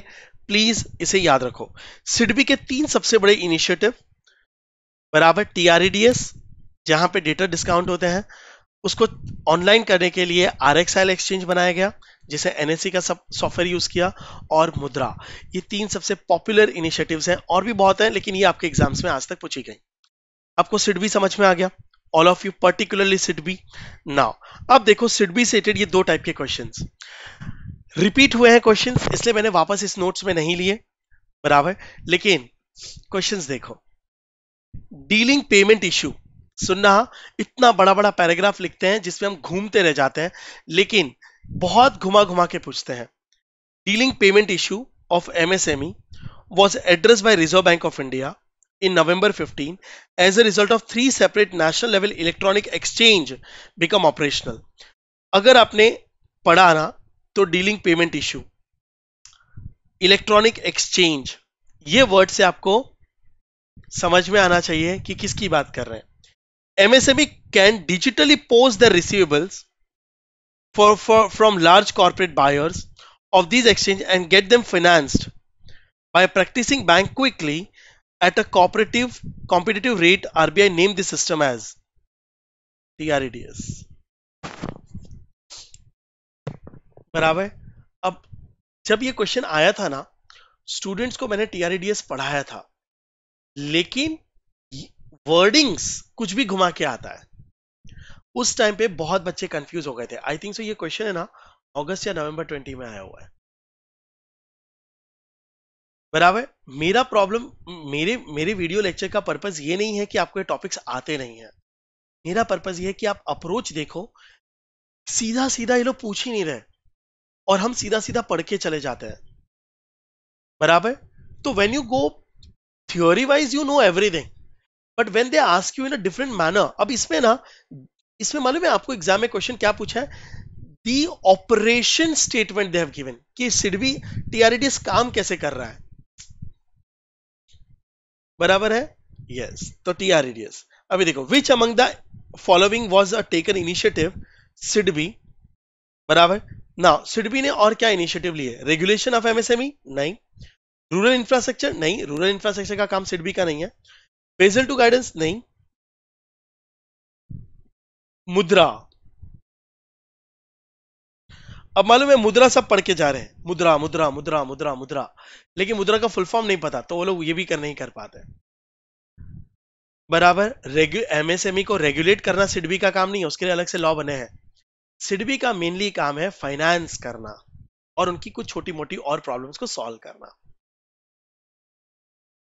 please इसे याद रखो सिडबी के तीन सबसे बड़े इनिशिएटिव बराबर टीआरईडीएस जहां पे डेटा डिस्काउंट होते हैं उसको ऑनलाइन करने के लिए आर एक्सचेंज बनाया गया जिसे सी e का सब सॉफ्टवेयर यूज किया और मुद्रा ये तीन सबसे पॉपुलर इनिशिएटिव हैं और भी बहुत हैं लेकिन ये आपके एग्जाम्स में आज तक पूछी गई आपको सिडबी समझ में आ गया ऑल ऑफ यू पर्टिकुलरली भी नाउ अब देखो सिडबी भी सेटेड ये दो टाइप के क्वेश्चन रिपीट हुए हैं क्वेश्चन इसलिए मैंने वापस इस नोट्स में नहीं लिए बराबर लेकिन क्वेश्चन देखो डीलिंग पेमेंट इश्यू सुनना इतना बड़ा बड़ा पैराग्राफ लिखते हैं जिसमें हम घूमते रह जाते हैं लेकिन बहुत घुमा घुमा के पूछते हैं dealing payment issue of MSME was address by reserve bank of India in November 15 as a result of three separate national level electronic exchange become operational अगर आपने पढ़ा ना तो dealing payment issue electronic exchange ये word से आपको समझ में आना चाहिए कि किसकी बात कर रहे हैं MSME can digitally post their receivables for, for, from large corporate buyers of these exchange and get them financed by practicing bank quickly at a cooperative competitive rate RBI named the system as TREDS बराबर अब जब ये question आया था ना students को मैंने TREDS पढ़ाया था लेकिन वर्डिंग्स कुछ भी घुमा के आता है उस टाइम पे बहुत बच्चे कंफ्यूज हो गए थे आई थिंक सो ये क्वेश्चन है ना अगस्त या नवंबर ट्वेंटी में आया हुआ है बराबर मेरा प्रॉब्लम मेरे मेरे वीडियो लेक्चर का पर्पज ये नहीं है कि आपको ये टॉपिक्स आते नहीं है मेरा पर्पज ये है कि आप अप्रोच देखो सीधा सीधा ये लोग पूछ ही नहीं रहे और हम सीधा सीधा पढ़ के चले जाते हैं बराबर तो when you go theory wise you know everything but when they ask you in a different manner अब इसमें ना इसमें मालूम है आपको एग्जाम में क्वेश्चन क्या पूछा है the operation statement they have given कि सिडबी टीआरडीएस काम कैसे कर रहा है बराबर है यस yes, तो टीआरडीएस अभी देखो which among the following was a taken initiative SIDBI बराबर ना सिडबी ने और क्या इनिशिएटिव लिए रेगुलेशन ऑफ एमएसएमई नहीं रूरल इंफ्रास्ट्रक्चर नहीं रूरल इंफ्रास्ट्रक्चर का काम सिडबी का नहीं है बेजल टू गाइडेंस नहीं मुद्रा अब मालूम है मुद्रा सब पढ़ के जा रहे हैं मुद्रा मुद्रा मुद्रा मुद्रा मुद्रा लेकिन मुद्रा का फुल फॉर्म नहीं पता तो वो लोग ये भी कर नहीं कर पाते बराबर एमएसएमई e को रेगुलेट करना सिडबी का काम नहीं है उसके लिए अलग से लॉ बने हैं सिडबी का मेनली काम है फाइनेंस करना और उनकी कुछ छोटी मोटी और प्रॉब्लम्स को सॉल्व करना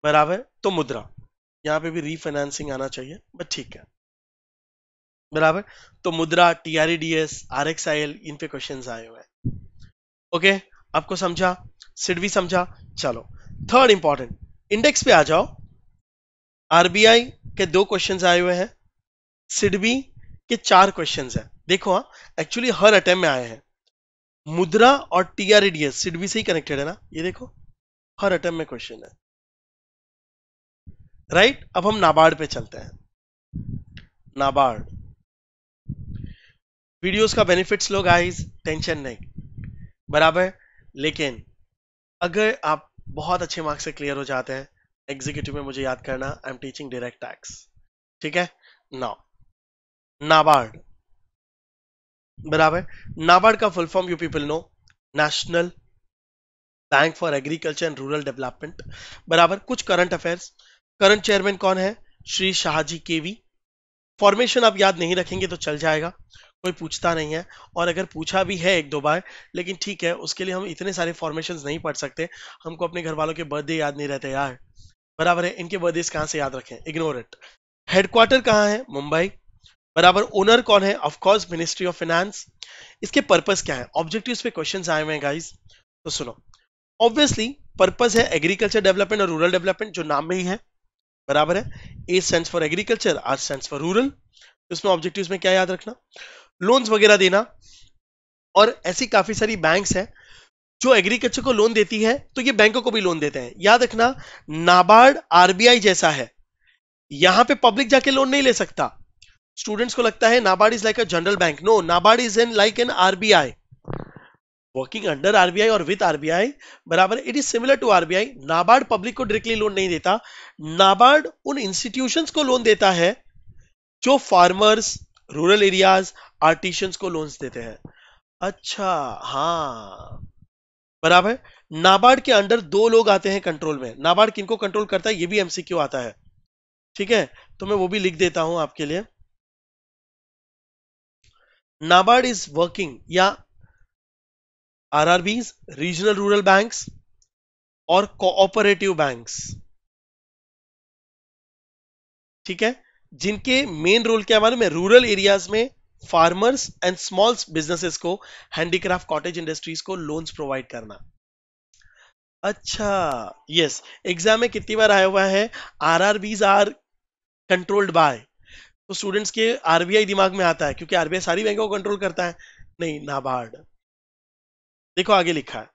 बराबर तो मुद्रा यहाँ पे भी रीफाइनेंसिंग आना चाहिए बट ठीक है बराबर तो Mudra T R E D S R X I L इन पे क्वेश्चन आए हुए हैं ओके आपको समझा सिड भी समझा चलो थर्ड इंपॉर्टेंट इंडेक्स पे आ जाओ आरबीआई के दो क्वेश्चन आए हुए हैं सिडबी के चार क्वेश्चन हैं देखो हाँ एक्चुअली हर अटेम्प में आए हैं मुद्रा और टीआरडीएस सिडबी e से ही कनेक्टेड है ना ये देखो हर अटेम्प में क्वेश्चन है राइट right? अब हम नाबार्ड पे चलते हैं नाबार्ड वीडियोस का बेनिफिट्स लो गाइस टेंशन नहीं बराबर लेकिन अगर आप बहुत अच्छे मार्क्स से क्लियर हो जाते हैं एग्जीक्यूटिव में मुझे याद करना I am teaching direct tax ठीक है नाउ नाबार्ड बराबर नाबार्ड का full form you people know National Bank for Agriculture and Rural Development बराबर कुछ करंट अफेयर्स करंट चेयरमैन कौन है श्री शाहजी केवी फॉर्मेशन आप याद नहीं रखेंगे तो चल जाएगा कोई पूछता नहीं है और अगर पूछा भी है एक दो बार लेकिन ठीक है उसके लिए हम इतने सारे फॉर्मेशन नहीं पढ़ सकते हमको अपने घर वालों के बर्थडे याद नहीं रहते यार बराबर है इनके बर्थडे कहाँ से याद रखें इग्नोर इट हेडक्वार्टर कहाँ है मुंबई बराबर ओनर कौन है ऑफकोर्स मिनिस्ट्री ऑफ फाइनेंस इसके पर्पस क्या है ऑब्जेक्टिव पे क्वेश्चन आए हुए हैं गाइज तो सुनो ऑब्वियसली पर्पस है एग्रीकल्चर डेवलपमेंट और रूरल डेवलपमेंट जो नाम में ही है बराबर है A sense for agriculture R sense for rural इसमें ऑब्जेक्टिव में क्या याद रखना लोन्स वगैरह देना और ऐसी काफी सारी बैंक्स हैं जो एग्रीकल्चर को लोन देती है तो ये बैंकों को भी लोन देते हैं याद रखना नाबार्ड आरबीआई जैसा है यहां पे पब्लिक जाके लोन नहीं ले सकता स्टूडेंट्स को लगता है NABARD is like a general bank no NABARD is an like an RBI working under RBI और विथ आरबीआई बराबर it is similar to RBI NABARD public को डायरेक्टली लोन नहीं देता नाबार्ड उन इंस्टीट्यूशंस को लोन देता है जो फार्मर्स रूरल एरियाज आर्टिशियंस को लोन्स देते हैं अच्छा हाँ बराबर नाबार्ड के अंडर दो लोग आते हैं कंट्रोल में नाबार्ड किनको कंट्रोल करता है ये भी एमसीक्यू आता है ठीक है तो मैं वो भी लिख देता हूं आपके लिए नाबार्ड इज वर्किंग या RRBs, रीजनल रूरल banks, और cooperative banks. ठीक है जिनके मेन रोल क्या मालूम में रूरल एरियाज में फार्मर्स एंड स्मॉल बिजनेसेस को हैंडीक्राफ्ट कॉटेज इंडस्ट्रीज को लोन्स प्रोवाइड करना अच्छा यस एग्जाम में कितनी बार आया हुआ है R R Bs are controlled by तो स्टूडेंट्स के आरबीआई दिमाग में आता है क्योंकि आरबीआई सारी बैंकों को कंट्रोल करता है नहीं नाबार्ड देखो आगे लिखा है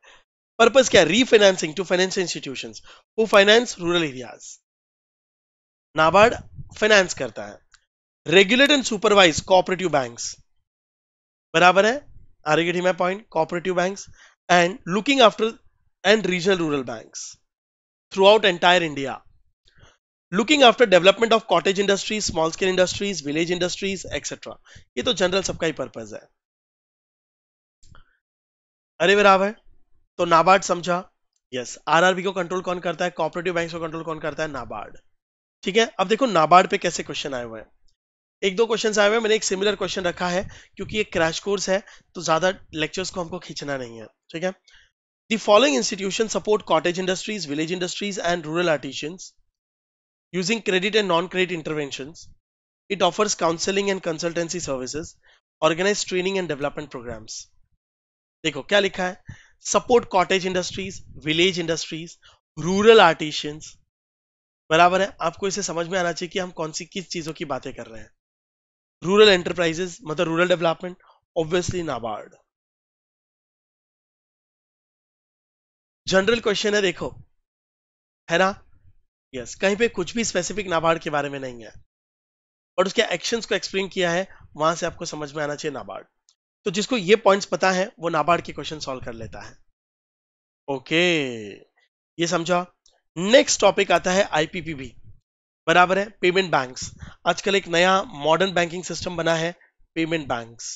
पर्पज क्या रीफाइनेंसिंग टू फाइनेंस इंस्टीट्यूशन वो finance rural areas NABARD finance करता है regulate and supervise cooperative bank बराबर है आरगेटी getting point cooperative bank and looking after and regional rural bank throughout entire India looking after development of cottage industries small scale industries village industries etcetera ये तो general सबका ही purpose है अरे बराबर है तो नाबार्ड समझा यस आर आरबी को कंट्रोल कौन करता है कॉपरेटिव बैंक को कंट्रोल कौन करता है नाबार्ड ठीक है अब देखो नाबार्ड पे कैसे क्वेश्चन आए हुए हैं एक दो क्वेश्चन आए हुए हैं मैंने एक सिमिलर क्वेश्चन रखा है क्योंकि एक क्रैश कोर्स है तो ज्यादा लेक्चर्स को हमको खींचना नहीं है ठीक है the following institution support cottage industries village industries and rural artisan using credit and non credit intervention it offers counselling and consultancy services organise training and development programmes देखो क्या लिखा है support cottage industries village industries rural artisans बराबर है आपको इसे समझ में आना चाहिए कि हम कौन सी किस चीजों की बातें कर रहे हैं रूरल एंटरप्राइजेस मतलब rural development obviously NABARD general question है देखो है ना यस yes, कहीं पे कुछ भी स्पेसिफिक नाबार्ड के बारे में नहीं है और उसके एक्शंस को एक्सप्लेन किया है वहां से आपको समझ में आना चाहिए नाबार्ड तो जिसको ये पॉइंट्स पता है वो नाबार्ड के क्वेश्चन सॉल्व कर लेता है ओके ये समझा नेक्स्ट टॉपिक आता है आईपीपीबी बराबर है पेमेंट बैंक्स आजकल एक नया मॉडर्न बैंकिंग सिस्टम बना है पेमेंट बैंक्स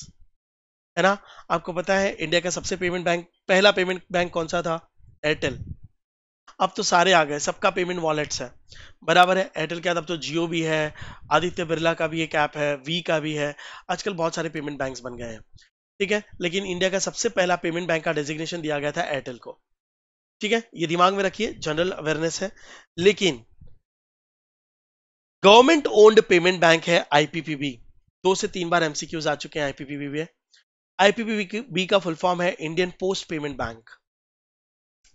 है ना आपको पता है इंडिया का सबसे पेमेंट बैंक पहला पेमेंट बैंक कौन सा था एयरटेल अब तो सारे आ गए सबका पेमेंट वॉलेट्स है बराबर है एयरटेल के बाद अब तो जियो भी है आदित्य बिरला का भी एक ऐप है वी का भी है आजकल बहुत सारे पेमेंट बैंक्स बन गए हैं ठीक है लेकिन इंडिया का सबसे पहला पेमेंट बैंक का डेजिग्नेशन दिया गया था एयरटेल को ठीक है ये दिमाग में रखिए जनरल अवेयरनेस है लेकिन गवर्नमेंट ओन्ड पेमेंट बैंक है आईपीपीबी दो से तीन बार एमसीक्यूज आ चुके हैं आईपीपीबी में आईपीपीबी का फुल फॉर्म है इंडियन पोस्ट पेमेंट बैंक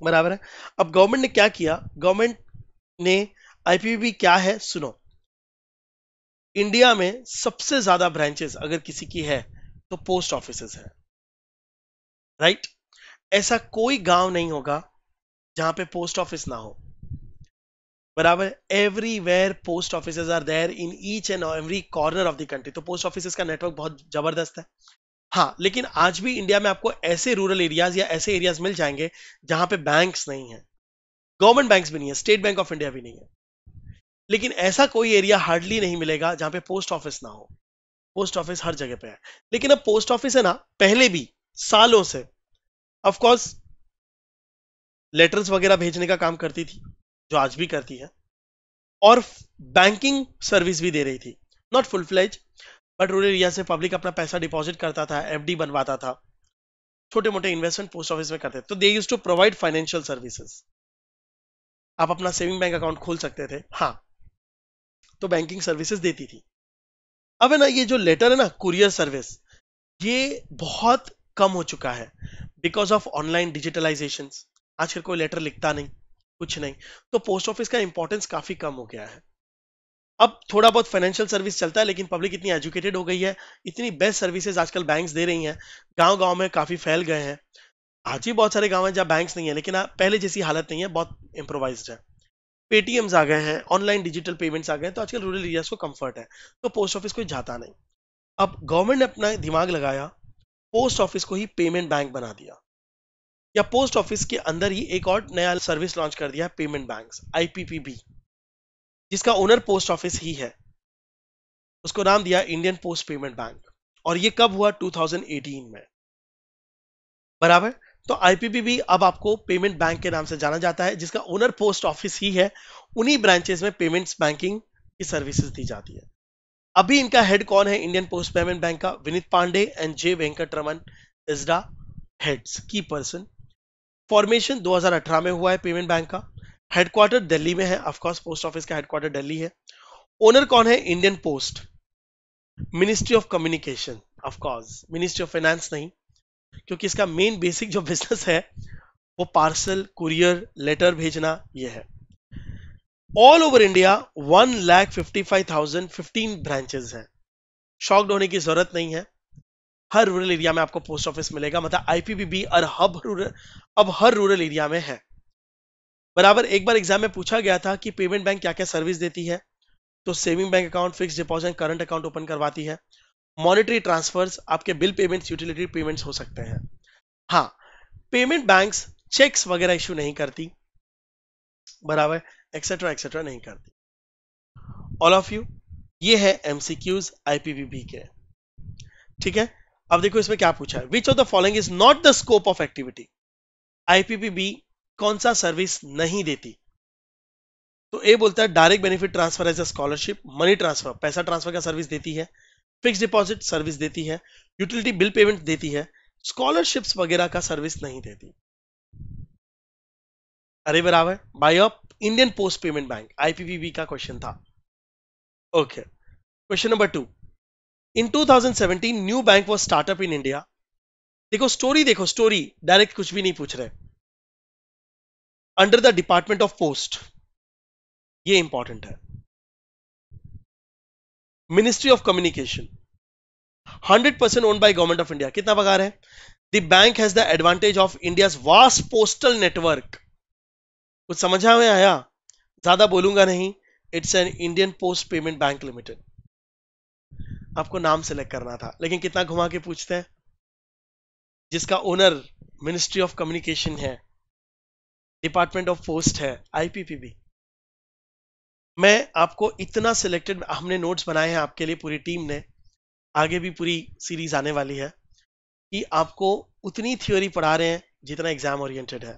बराबर है अब गवर्नमेंट ने क्या किया गवर्नमेंट ने आईपीपीबी क्या है सुनो इंडिया में सबसे ज्यादा ब्रांचेस अगर किसी की है तो पोस्ट ऑफिस है राइट ऐसा कोई गांव नहीं होगा जहां पे पोस्ट ऑफिस ना हो बराबर everywhere post office are there in each and every corner of the country तो पोस्ट ऑफिस का नेटवर्क बहुत जबरदस्त है हाँ लेकिन आज भी इंडिया में आपको ऐसे रूरल एरियाज या ऐसे एरियाज मिल जाएंगे जहां पे बैंक्स नहीं है गवर्नमेंट बैंक्स भी नहीं है स्टेट बैंक ऑफ इंडिया भी नहीं है लेकिन ऐसा कोई एरिया हार्डली नहीं मिलेगा जहां पे पोस्ट ऑफिस ना हो पोस्ट ऑफिस हर जगह पे है लेकिन अब पोस्ट ऑफिस है ना पहले भी सालों से ऑफकोर्स लेटर्स वगैरह भेजने का काम करती थी जो आज भी करती है और बैंकिंग सर्विस भी दे रही थी not full fledged but rural area से पब्लिक अपना पैसा डिपॉजिट करता था एफडी बनवाता था छोटे मोटे इन्वेस्टमेंट पोस्ट ऑफिस में करते तो they use to provide financial services आप अपना सेविंग बैंक अकाउंट खोल सकते थे हाँ तो बैंकिंग सर्विसेज देती थी अब है ना ये जो लेटर है ना कुरियर सर्विस ये बहुत कम हो चुका है बिकॉज ऑफ ऑनलाइन डिजिटलाइजेशन आजकल कोई लेटर लिखता नहीं कुछ नहीं तो पोस्ट ऑफिस का इंपॉर्टेंस काफी कम हो गया है अब थोड़ा बहुत फाइनेंशियल सर्विस चलता है लेकिन पब्लिक इतनी एजुकेटेड हो गई है इतनी बेस्ट सर्विसेज आजकल बैंक्स दे रही हैं गांव गांव में काफी फैल गए हैं आज ही बहुत सारे गांव हैं जहाँ बैंक्स नहीं है लेकिन हाँ, पहले जैसी हालत नहीं है बहुत इंप्रोवाइज है पेटीएम्स आ गए हैं ऑनलाइन डिजिटल पेमेंट्स आ गए हैं तो आजकल रूरल एरियाज को कंफर्ट है तो पोस्ट ऑफिस कोई जाता नहीं अब गवर्नमेंट ने अपना दिमाग लगाया पोस्ट ऑफिस को ही पेमेंट बैंक बना दिया या पोस्ट ऑफिस के अंदर ही एक और नया सर्विस लॉन्च कर दिया पेमेंट बैंक आईपीपीबी जिसका ओनर पोस्ट ऑफिस ही है उसको नाम दिया इंडियन पोस्ट पेमेंट बैंक और ये कब हुआ 2018 में बराबर तो भी अब आपको पेमेंट बैंक के नाम से जाना जाता है जिसका ओनर पोस्ट ऑफिस ही है उन्हीं ब्रांचेस में पेमेंट्स बैंकिंग की सर्विसेज दी जाती है अभी इनका हेड कौन है इंडियन पोस्ट पेमेंट बैंक का Vineet Pandey and J Venkat Raman is the heads key person formation 2018 में हुआ है पेमेंट बैंक का हेडक्वार्टर दिल्ली में है ऑफकोर्स पोस्ट ऑफिस का हेडक्वार्टर दिल्ली है ओनर कौन है Indian Post Ministry of Communication of course Ministry of Finance नहीं क्योंकि इसका मेन बेसिक जो बिजनेस है वो पार्सल कुरियर लेटर भेजना ये है all over India one lakh fifty five thousand fifteen branches हैं शॉक्ड होने की जरूरत नहीं है हर रूरल एरिया में आपको पोस्ट ऑफिस मिलेगा मतलब आईपीबीबी और हब रूरल अब हर रूरल एरिया में है बराबर एक बार एग्जाम में पूछा गया था कि पेमेंट बैंक क्या क्या सर्विस देती है तो saving bank account fix deposit current account open करवाती है मॉनिटरी ट्रांसफर्स आपके बिल पेमेंट्स यूटिलिटी पेमेंट्स हो सकते हैं हाँ पेमेंट बैंक्स चेक्स वगैरह इश्यू नहीं करती बराबर एक्सेट्रा एक्सेट्रा नहीं करती ऑल ऑफ यू ये है एमसीक्यूज आईपीवीबी के ठीक है अब देखो इसमें क्या पूछा है which of the following is not the scope of activity IPPB कौन सा सर्विस नहीं देती तो ए बोलता है direct benefit transfer as a scholarship money transfer पैसा ट्रांसफर का सर्विस देती है फिक्स डिपॉजिट सर्विस देती है यूटिलिटी बिल पेमेंट देती है स्कॉलरशिप्स वगैरह का सर्विस नहीं देती अरे बराबर by of Indian Post payment bank IPPB का क्वेश्चन था okay question number two in 2017 new bank was startup in India देखो स्टोरी देखो स्टोरी डायरेक्ट कुछ भी नहीं पूछ रहे under the Department of Post ये इंपॉर्टेंट है ministry of Communication 100 percent own by government of India कितना पगार है the bank has the advantage of India vast postal network कुछ समझा में आया ज्यादा बोलूंगा नहीं it's an Indian Post payment Bank Limited आपको नाम सेलेक्ट करना था लेकिन कितना घुमा के पूछते हैं जिसका ओनर मिनिस्ट्री ऑफ कम्युनिकेशन है डिपार्टमेंट ऑफ पोस्ट है आईपीपीबी मैं आपको इतना सिलेक्टेड हमने नोट्स बनाए हैं आपके लिए पूरी टीम ने आगे भी पूरी सीरीज आने वाली है कि आपको उतनी थ्योरी पढ़ा रहे हैं जितना एग्जाम ओरिएंटेड है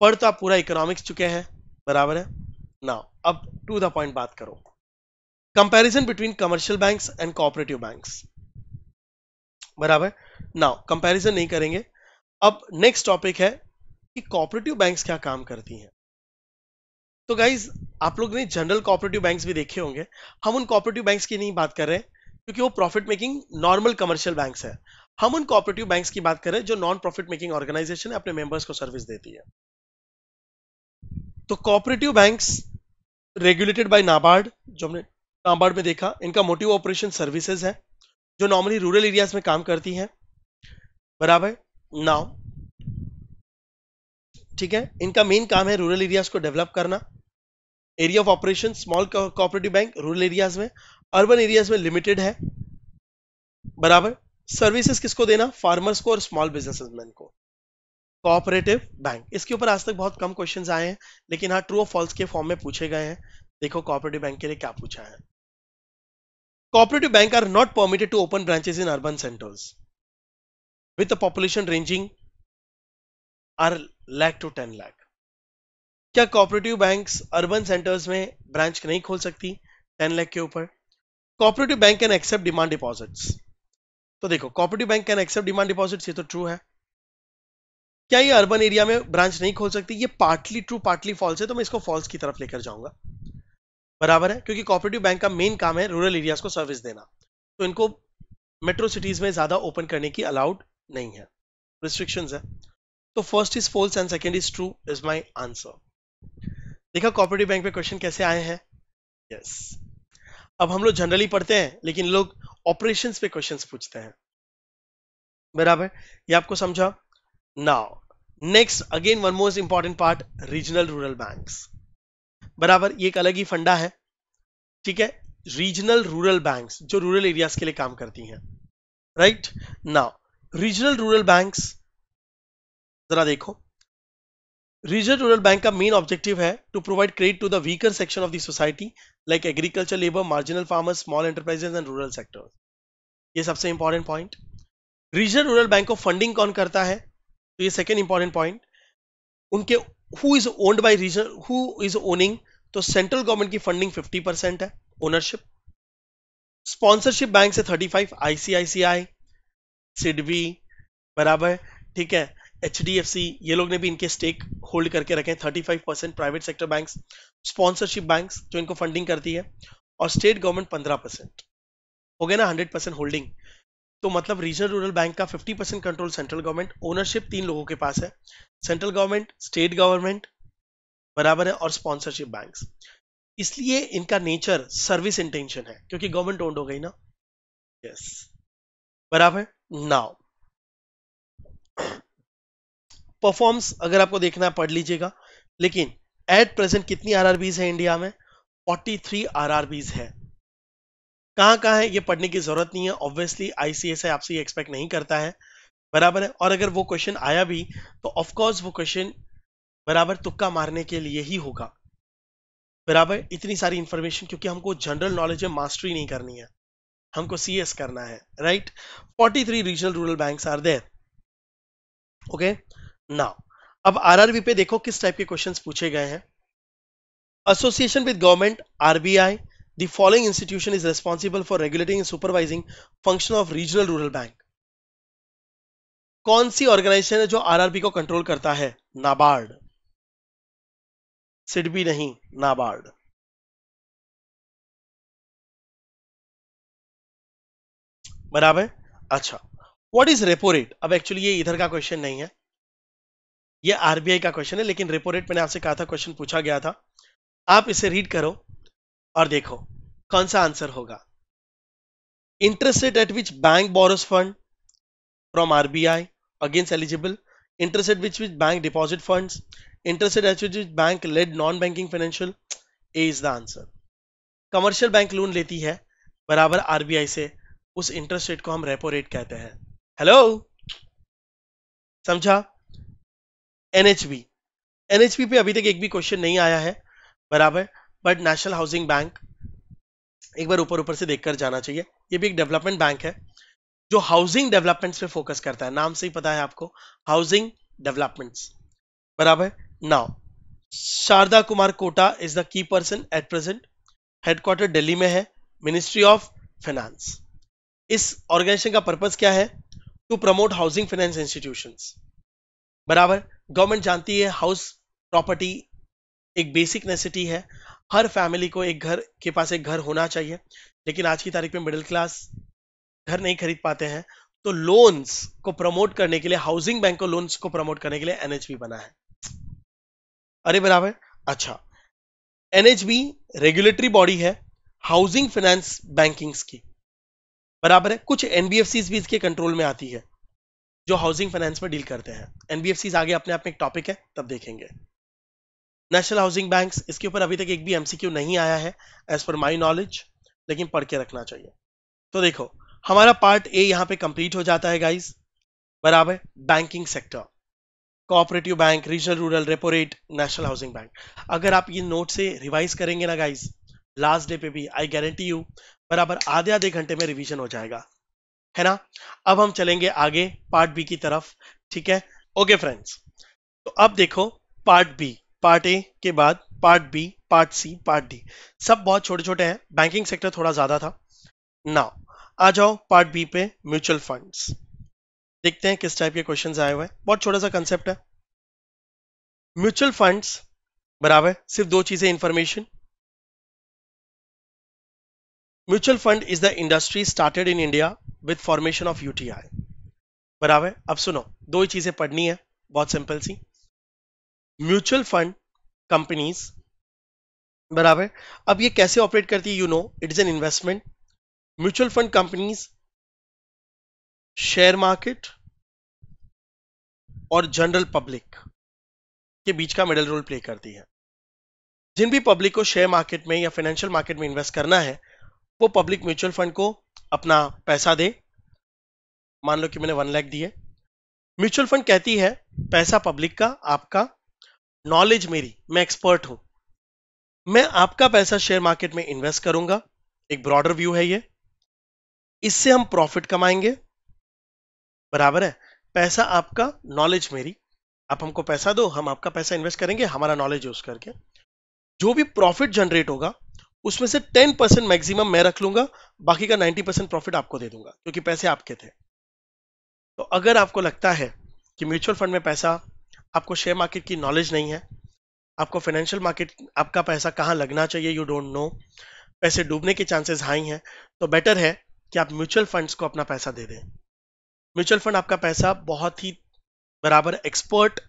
पढ़ तो आप पूरा इकोनॉमिक्स चुके हैं बराबर है ना अब टू द पॉइंट बात करो comparison between commercial banks and cooperative banks बराबर ना कंपैरिजन नहीं करेंगे अब नेक्स्ट टॉपिक है कि कोऑपरेटिव बैंक्स क्या काम करती हैं तो गाइज आप लोग ने जनरल कॉपरेटिव बैंक्स भी देखे होंगे हम उन कॉपरेटिव बैंक्स की नहीं बात कर रहे हैं क्योंकि वो profit making normal commercial banks है हम उन कॉपरेटिव बैंक्स की बात कर रहे हैं जो नॉन प्रॉफिट मेकिंग ऑर्गेनाइजेशन अपने मेंबर्स को सर्विस देती है तो cooperative banks regulated by NABARD जो हमने नाबार्ड में देखा इनका मोटिव ऑपरेशन सर्विसेज है जो नॉर्मली रूरल एरियाज में काम करती हैं बराबर नाउ ठीक है इनका मेन काम है रूरल एरियाज को डेवलप करना area of operation small cooperative bank rural areas में अर्बन एरियाज में लिमिटेड है बराबर सर्विसेज किसको देना फार्मर्स को और स्मॉल बिजनेसमैन को कोऑपरेटिव बैंक इसके ऊपर आज तक बहुत कम क्वेश्चन आए हैं लेकिन हाँ ट्रू ऑफ फॉल्स के फॉर्म में पूछे गए हैं देखो कोऑपरेटिव बैंक के लिए क्या पूछा है cooperative bank are not permitted to open branches in urban centres with a population ranging are lakh to 10 lakh. क्या कॉपरेटिव बैंक्स अर्बन सेंटर्स में ब्रांच नहीं खोल सकती 10 लाख के ऊपर cooperative bank can accept demand deposits तो देखो cooperative bank can accept demand deposits ये तो ट्रू है क्या ये अर्बन एरिया में ब्रांच नहीं खोल सकती ये पार्टली ट्रू पार्टली फॉल्स है तो मैं इसको फॉल्स की तरफ लेकर जाऊंगा बराबर है क्योंकि कॉपरेटिव बैंक का मेन काम है रूरल एरियाज को सर्विस देना तो इनको मेट्रो सिटीज में ज्यादा ओपन करने की अलाउड नहीं है रिस्ट्रिक्शन है तो first is false and second is true is my answer देखा कॉपरेटिव बैंक में क्वेश्चन कैसे आए हैं यस yes. अब हम लोग जनरली पढ़ते हैं लेकिन लोग ऑपरेशन पे क्वेश्चन पूछते हैं बराबर ये आपको समझा now next again one most important part regional rural banks बराबर ये एक अलग ही फंडा है ठीक है रीजनल रूरल बैंक्स जो रूरल एरियाज के लिए काम करती हैं right now regional rural banks जरा देखो रीजनल रूरल बैंक का मेन ऑब्जेक्टिव है to provide credit to the weaker section of the society like agriculture labour marginal farmers small enterprises and rural sectors ये सबसे important point regional rural bank को funding कौन करता है तो ये सेकेंड इंपॉर्टेंट पॉइंट उनके who is owned by reason who is owning तो सेंट्रल गवर्नमेंट की फंडिंग 50 परसेंट है ओनरशिप स्पॉन्सरशिप बैंक से 35 आईसीआईसीआई सिडवी बराबर ठीक है एच ये लोग ने भी इनके स्टेक होल्ड करके रखे हैं thirty five percent private sector bank sponsorship bank जो इनको फंडिंग करती है और स्टेट गवर्नमेंट पंद्रह परसेंट हो गया ना हंड्रेड परसेंट होल्डिंग तो मतलब रीजनल रूरल बैंक का 50 percent control central government ownership तीन लोगों के पास है सेंट्रल गवर्नमेंट स्टेट गवर्नमेंट बराबर है और स्पॉन्सरशिप बैंक इसलिए इनका नेचर सर्विस इंटेंशन है क्योंकि गवर्नमेंट ओन्ड हो गई ना यस yes. बराबर नाउ परफॉर्म्स अगर आपको देखना है पढ़ लीजिएगा लेकिन एट प्रेजेंट कितनी आरआरबीज है इंडिया में 43 आरआरबीज है कहां कहां है ये पढ़ने की जरूरत नहीं है ऑब्वियसली आईसीएसआई आपसे ये एक्सपेक्ट नहीं करता है बराबर है और अगर वो क्वेश्चन आया भी तो ऑफकोर्स वो क्वेश्चन बराबर तुक्का मारने के लिए ही होगा बराबर इतनी सारी इंफॉर्मेशन क्योंकि हमको जनरल नॉलेज में मास्टरी नहीं करनी है हमको सीएस करना है right 43 regional rural banks are there okay okay? Now अब आरआरबी पे देखो किस टाइप के क्वेश्चन पूछे गए हैं association with government RBI the following institution is responsible for regulating and supervising function of regional rural bank कौन सी ऑर्गेनाइजेशन है जो आर आरबी को कंट्रोल करता है नाबार्ड सिडबी नहीं नाबार्ड बराबर अच्छा वॉट इज रेपो रेट अब एक्चुअली ये इधर का क्वेश्चन नहीं है ये आरबीआई का क्वेश्चन है लेकिन रेपो रेट मैंने आपसे कहा था क्वेश्चन पूछा गया था आप इसे रीड करो और देखो कौन सा आंसर होगा interest rate at which bank borrows fund from RBI against eligible interest at which which bank deposit fund interest at which which bank lends non banking financial A is the answer commercial bank loan लेती है बराबर RBI से उस interest rate को हम repo rate कहते हैं hello समझा एनएचबी एनएचबी पे अभी तक एक भी क्वेश्चन नहीं आया है बराबर बट नेशनल हाउसिंग बैंक एक बार ऊपर ऊपर से देखकर जाना चाहिए ये भी एक डेवलपमेंट बैंक है जो हाउसिंग डेवलपमेंट्स पे फोकस करता है नाम से ही पता है आपको हाउसिंग डेवलपमेंट्स बराबर now Sharada Kumar Kota is the key person at present headquarter Delhi में है मिनिस्ट्री ऑफ फाइनेंस इस ऑर्गेनाइजेशन का पर्पज क्या है to promote housing finance institutions बराबर गवर्नमेंट जानती है हाउस प्रॉपर्टी एक बेसिक नेसेसिटी है हर फैमिली को एक घर के पास एक घर होना चाहिए लेकिन आज की तारीख में मिडिल क्लास घर नहीं खरीद पाते हैं तो लोन्स को प्रमोट करने के लिए हाउसिंग बैंक को लोन्स को प्रमोट करने के लिए एनएचबी बना है अरे बराबर अच्छा एनएचबी रेगुलेटरी बॉडी है हाउसिंग फाइनेंस बैंकिंग्स की बराबर है कुछ एनबीएफसी भी इसके कंट्रोल में आती है जो हाउसिंग फाइनेंस में डील करते हैं एनबीएफसी आगे अपने आप में एक टॉपिक है तब देखेंगे नेशनल हाउसिंग बैंक इसके ऊपर अभी तक एक भी एमसीक्यू नहीं आया है एज पर माई नॉलेज लेकिन पढ़ के रखना चाहिए तो देखो हमारा पार्ट ए यहाँ पे कंप्लीट हो जाता है गाइज बराबर banking sector cooperative bank regional rural repo rate national housing bank अगर आप ये नोट से रिवाइज करेंगे ना गाइज लास्ट डे पे भी आई गारंटी यू बराबर आधे आधे घंटे में रिवीजन हो जाएगा है ना अब हम चलेंगे आगे पार्ट बी की तरफ ठीक है ओके फ्रेंड्स तो अब देखो पार्ट बी पार्ट ए के बाद part B part C part D सब बहुत छोटे छोटे हैं बैंकिंग सेक्टर थोड़ा ज्यादा था ना आ जाओ पार्ट बी पे म्यूचुअल फंड्स देखते हैं किस टाइप के क्वेश्चन आए हुए हैं बहुत छोटा सा कंसेप्ट है म्यूचुअल फंड्स बराबर सिर्फ दो चीजें information mutual fund is the industry started in India with formation of UTI बराबर अब सुनो दो ही चीजें पढ़नी है बहुत सिंपल सी म्यूचुअल फंड कंपनीज बराबर अब ये कैसे ऑपरेट करती है you know it is an investment mutual fund companies share market और जनरल पब्लिक के बीच का मिडल रोल प्ले करती है जिन भी पब्लिक को शेयर मार्केट में या फाइनेंशियल मार्केट में इन्वेस्ट करना है वो पब्लिक म्यूचुअल फंड को अपना पैसा दे मान लो कि मैंने वन लैख दिए म्यूचुअल फंड कहती है पैसा पब्लिक का आपका नॉलेज मेरी मैं एक्सपर्ट हूं मैं आपका पैसा शेयर मार्केट में इन्वेस्ट करूंगा एक ब्रॉडर व्यू है ये इससे हम प्रॉफिट कमाएंगे बराबर है पैसा आपका नॉलेज मेरी आप हमको पैसा दो हम आपका पैसा इन्वेस्ट करेंगे हमारा नॉलेज यूज करके जो भी प्रॉफिट जनरेट होगा उसमें से 10 परसेंट मैक्सिमम मैं रख लूंगा बाकी का 90 परसेंट प्रॉफिट आपको दे दूंगा क्योंकि पैसे आपके थे तो अगर आपको लगता है कि म्यूचुअल फंड में पैसा आपको शेयर मार्केट की नॉलेज नहीं है आपको फाइनेंशियल मार्केट आपका पैसा कहाँ लगना चाहिए यू डोंट नो पैसे डूबने के चांसेस हाई हैं तो बेटर है कि आप म्यूचुअल फंड्स को अपना पैसा दे दें म्यूचुअल फंड आपका पैसा बहुत ही बराबर एक्सपर्ट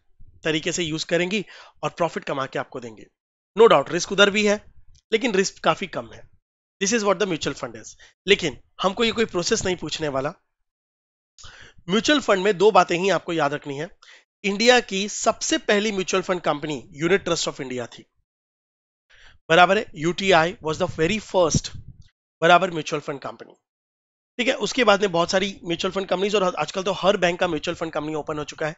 तरीके से यूज करेंगी और प्रॉफिट कमा के आपको देंगे नो डाउट रिस्क उधर भी है लेकिन रिस्क काफ़ी कम है this is what the mutual fund is लेकिन हमको ये कोई प्रोसेस नहीं पूछने वाला म्यूचुअल फंड में दो बातें ही आपको याद रखनी है इंडिया की सबसे पहली mutual fund company unit trust of India थी बराबर है UTI was the very first बराबर म्यूचुअल फंड कंपनी ठीक है उसके बाद में बहुत सारी म्यूचुअल फंड कंपनीज और आजकल तो हर बैंक का म्यूचुअल फंड कंपनी ओपन हो चुका है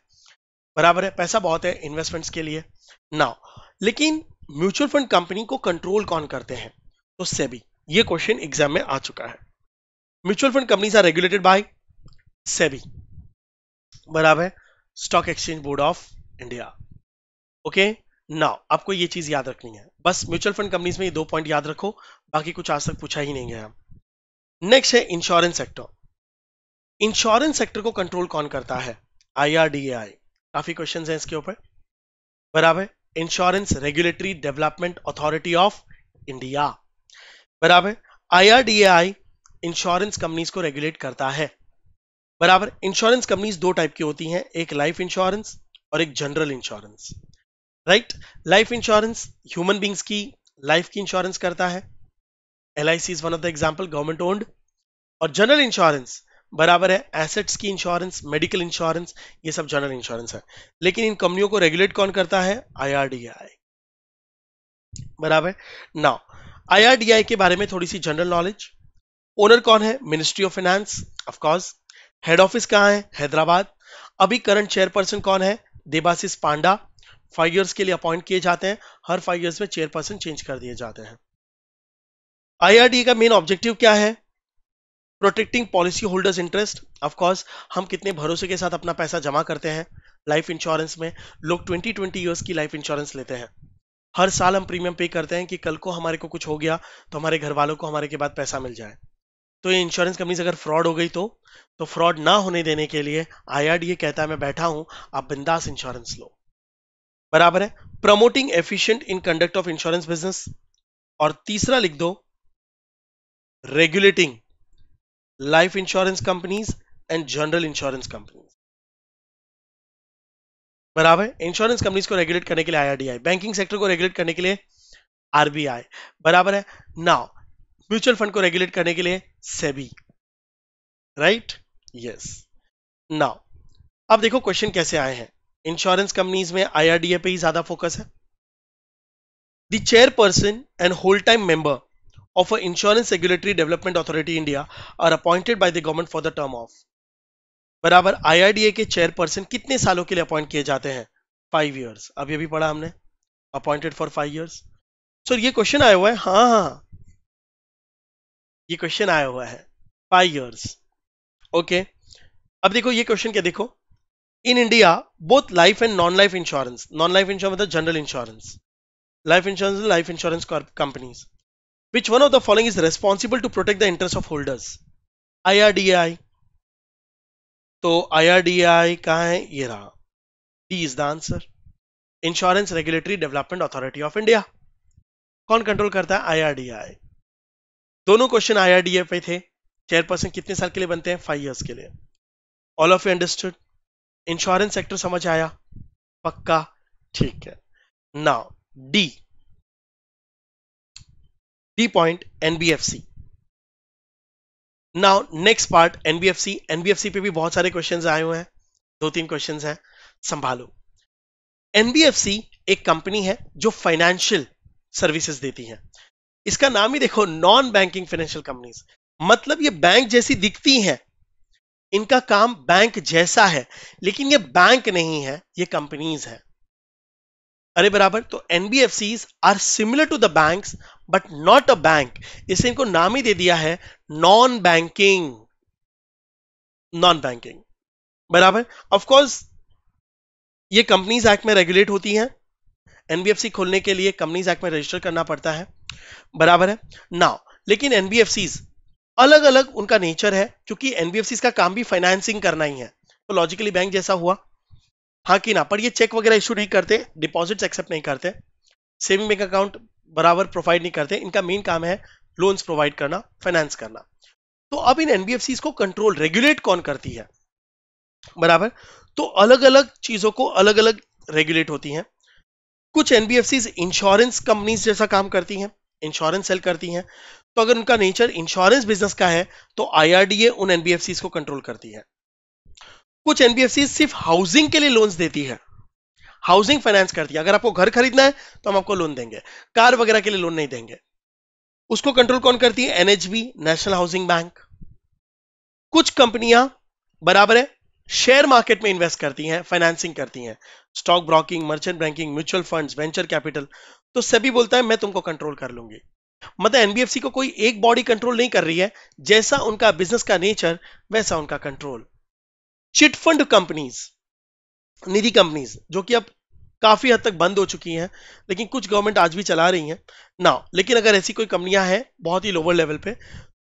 बराबर है पैसा बहुत है इन्वेस्टमेंट्स के लिए नाउ लेकिन म्यूचुअल फंड कंपनी को कंट्रोल कौन करते हैं तो सेबी ये क्वेश्चन एग्जाम में आ चुका है mutual fund companies are regulated by SEBI बराबर stock exchange board of India okay now आपको ये चीज याद रखनी है बस म्यूचुअल फंड कंपनीज में ये दो पॉइंट याद रखो बाकी कुछ आज तक पूछा ही नहीं गया नेक्स्ट है इंश्योरेंस सेक्टर इंश्योरेंस सेक्टर को कंट्रोल कौन करता है आई काफी क्वेश्चन हैं इसके ऊपर बराबर insurance regulatory development authority of India बराबर आईआरडीएआई इंश्योरेंस कंपनीज को रेगुलेट करता है बराबर इंश्योरेंस कंपनीज दो टाइप की होती हैं एक लाइफ इंश्योरेंस और एक general insurance right life insurance human beings की लाइफ की इंश्योरेंस करता है L I C is one of the example government owned और जनरल इंश्योरेंस बराबर है एसेट्स की इंश्योरेंस मेडिकल इंश्योरेंस ये सब जनरल इंश्योरेंस है लेकिन इन कंपनियों को रेगुलेट कौन करता है आईआरडीआई बराबर नाउ आईआरडीआई के बारे में थोड़ी सी जनरल नॉलेज ओनर कौन है ministry of finance of course head office कहाँ है हैदराबाद अभी करंट चेयरपर्सन कौन है देबासिस पांडा फाइव ईयर्स के लिए अपॉइंट किए जाते हैं हर फाइव ईयर्स में चेयरपर्सन चेंज कर दिए जाते हैं आई का मेन ऑब्जेक्टिव क्या है protecting policy holders interest of course हम कितने भरोसे के साथ अपना पैसा जमा करते हैं लाइफ इंश्योरेंस में लोग 20 20 इयर्स की लाइफ इंश्योरेंस लेते हैं हर साल हम प्रीमियम पे करते हैं कि कल को हमारे को कुछ हो गया तो हमारे घर वालों को हमारे के बाद पैसा मिल जाए तो ये इंश्योरेंस कंपनीज अगर फ्रॉड हो गई तो तो फ्रॉड ना होने देने के लिए आईआरडीए कहता है मैं बैठा हूं आप बिंदास इंश्योरेंस लो बराबर है promoting efficient in conduct of insurance business और तीसरा लिख दो regulating life insurance companies and general insurance companies बराबर इंश्योरेंस कंपनीज को रेगुलेट करने के लिए आईआरडीआई बैंकिंग सेक्टर को रेगुलेट करने के लिए आरबीआई बराबर है नाउ म्यूचुअल फंड को रेगुलेट करने के लिए सेबी राइट यस नाउ अब देखो क्वेश्चन कैसे आए हैं इंश्योरेंस कंपनीज में आईआरडीए पे ही ज्यादा फोकस है the chairperson and whole time member of an Insurance Regulatory Development Authority India are appointed by the government for the term of बराबर आईआरडीए के चेयरपर्सन कितने सालों के लिए अपॉइंट किए जाते हैं फाइव ईयर्स अभी अभी पढ़ा हमने appointed for five years so ये क्वेश्चन आया हुआ है हाँ हाँ, हाँ. ये क्वेश्चन आया हुआ है फाइव ईयर्स ओके अब देखो ये क्वेश्चन क्या देखो in India both life and non life insurance non life insurance मतलब general insurance life insurance life insurance companies Which one of the following is responsible to protect the interests of holders? IRDAI. तो IRDAI कहाँ है ये रहा D is the answer. Insurance Regulatory Development Authority of India. कौन control करता है IRDAI. दोनों question IRDAI पे थे चेयरपर्सन कितने साल के लिए बनते हैं फाइव ईयर्स के लिए all of you understood insurance sector समझ आया पक्का ठीक है now D B point NBFC now next part NBFC NBFC पे भी बहुत सारे क्वेश्चंस आए हुए हैं दो तीन क्वेश्चंस हैं संभालो एनबीएफसी एक कंपनी है जो फाइनेंशियल सर्विसेज देती है इसका नाम ही देखो नॉन बैंकिंग फाइनेंशियल कंपनीज मतलब ये बैंक जैसी दिखती हैं इनका काम बैंक जैसा है लेकिन ये बैंक नहीं है ये कंपनीज है अरे बराबर तो NBFC are similar to the banks but not a bank इसे इनको नाम ही दे दिया है नॉन बैंकिंग नॉन बैंकिंग बराबर ऑफकोर्स ये कंपनीज एक्ट में रेगुलेट होती हैं एनबीएफसी खोलने के लिए कंपनीज एक्ट में रजिस्टर करना पड़ता है बराबर है नाउ लेकिन एनबीएफसी अलग अलग उनका नेचर है क्योंकि एनबीएफसी का काम भी फाइनेंसिंग करना ही है तो लॉजिकली बैंक जैसा हुआ हाँ कि ना पर ये चेक वगैरह इशू नहीं करते डिपॉजिट्स एक्सेप्ट नहीं करते सेविंग बैंक अकाउंट बराबर प्रोवाइड नहीं करते इनका मेन काम है लोन्स प्रोवाइड करना फाइनेंस करना तो अब इन एनबीएफसी को कंट्रोल रेगुलेट कौन करती है बराबर तो अलग अलग चीजों को अलग अलग रेगुलेट होती हैं कुछ एनबीएफसी इंश्योरेंस कंपनीज जैसा काम करती हैं इंश्योरेंस सेल करती हैं तो अगर उनका नेचर इंश्योरेंस बिजनेस का है तो आईआरडीए उन एनबीएफसी को कंट्रोल करती है कुछ एनबीएफसी सिर्फ हाउसिंग के लिए लोन्स देती है हाउसिंग फाइनेंस कर दिया अगर आपको घर खरीदना है तो हम आपको लोन देंगे कार वगैरह के लिए लोन नहीं देंगे उसको कंट्रोल कौन करती है एनएचबी नेशनल हाउसिंग बैंक कुछ कंपनियां बराबर है शेयर मार्केट में इन्वेस्ट करती हैं फाइनेंसिंग करती हैं stock broking merchant banking mutual funds venture capital तो सभी बोलता है मैं तुमको कंट्रोल कर लूंगी मतलब एनबीएफसी को कोई एक बॉडी कंट्रोल नहीं कर रही है जैसा उनका बिजनेस का नेचर वैसा उनका कंट्रोल चिटफंड कंपनीज निजी कंपनीज जो कि अब काफ़ी हद तक बंद हो चुकी हैं लेकिन कुछ गवर्नमेंट आज भी चला रही हैं ना लेकिन अगर ऐसी कोई कंपनियां हैं बहुत ही लोअर लेवल पे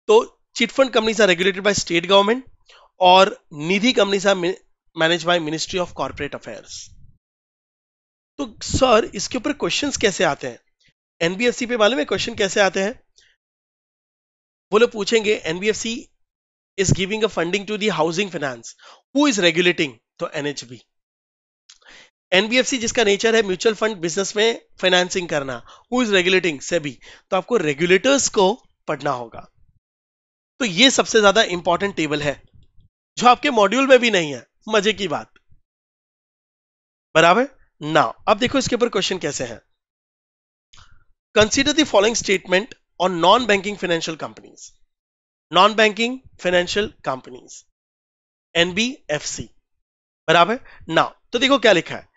तो chit fund companies are regulated by state government और निधि companies are manage by ministry of corporate affairs तो सर इसके ऊपर क्वेश्चन कैसे आते हैं एनबीएफसी पे मालूम है क्वेश्चन कैसे आते हैं वो लोग पूछेंगे NBFC is giving a funding to the housing finance who is regulating तो एनएचबी एनबीएफसी जिसका नेचर है म्यूचुअल फंड बिजनेस में फाइनेंसिंग करना हु इज रेगुलेटिंग सेबी तो आपको रेगुलेटर्स को पढ़ना होगा तो ये सबसे ज्यादा इंपॉर्टेंट टेबल है जो आपके मॉड्यूल में भी नहीं है मजे की बात बराबर ना अब देखो इसके ऊपर क्वेश्चन कैसे है consider following following statement on non banking financial companies non banking financial companies NBFC बराबर ना तो देखो क्या लिखा है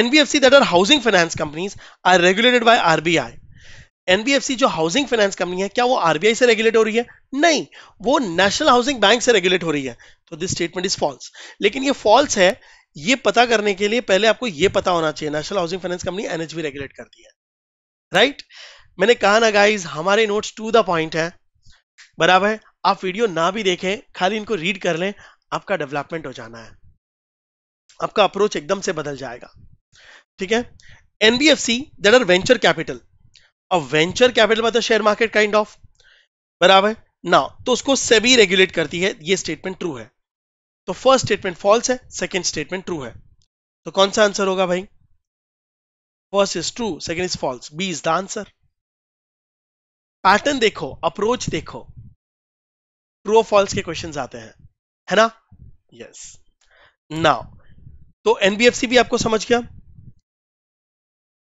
NBFC that are housing finance companies are regulated by RBI. NBFC जो housing finance कंपनी है क्या वो RBI से regulate हो रही है नहीं वो National Housing Bank से regulate हो रही है तो this statement is false. लेकिन ये false है ये पता करने के लिए पहले आपको ये पता होना चाहिए National Housing Finance Company NHB regulate करती है right? मैंने कहा ना guys हमारे notes to the point है बराबर आप वीडियो ना भी देखें खाली इनको रीड कर लें आपका डेवलपमेंट हो जाना है आपका अप्रोच एकदम से बदल जाएगा ठीक है NBFC that are venture capital अब वेंचर कैपिटल मतलब शेयर मार्केट काइंड ऑफ बराबर ना तो उसको सेबी रेगुलेट करती है ये स्टेटमेंट ट्रू है तो फर्स्ट स्टेटमेंट फॉल्स है सेकेंड स्टेटमेंट ट्रू है तो कौन सा आंसर होगा भाई first is true second is false B is the answer pattern देखो अप्रोच देखो ट्रू और फॉल्स के क्वेश्चंस आते हैं है ना यस yes. नाउ तो एनबीएफसी भी आपको समझ गया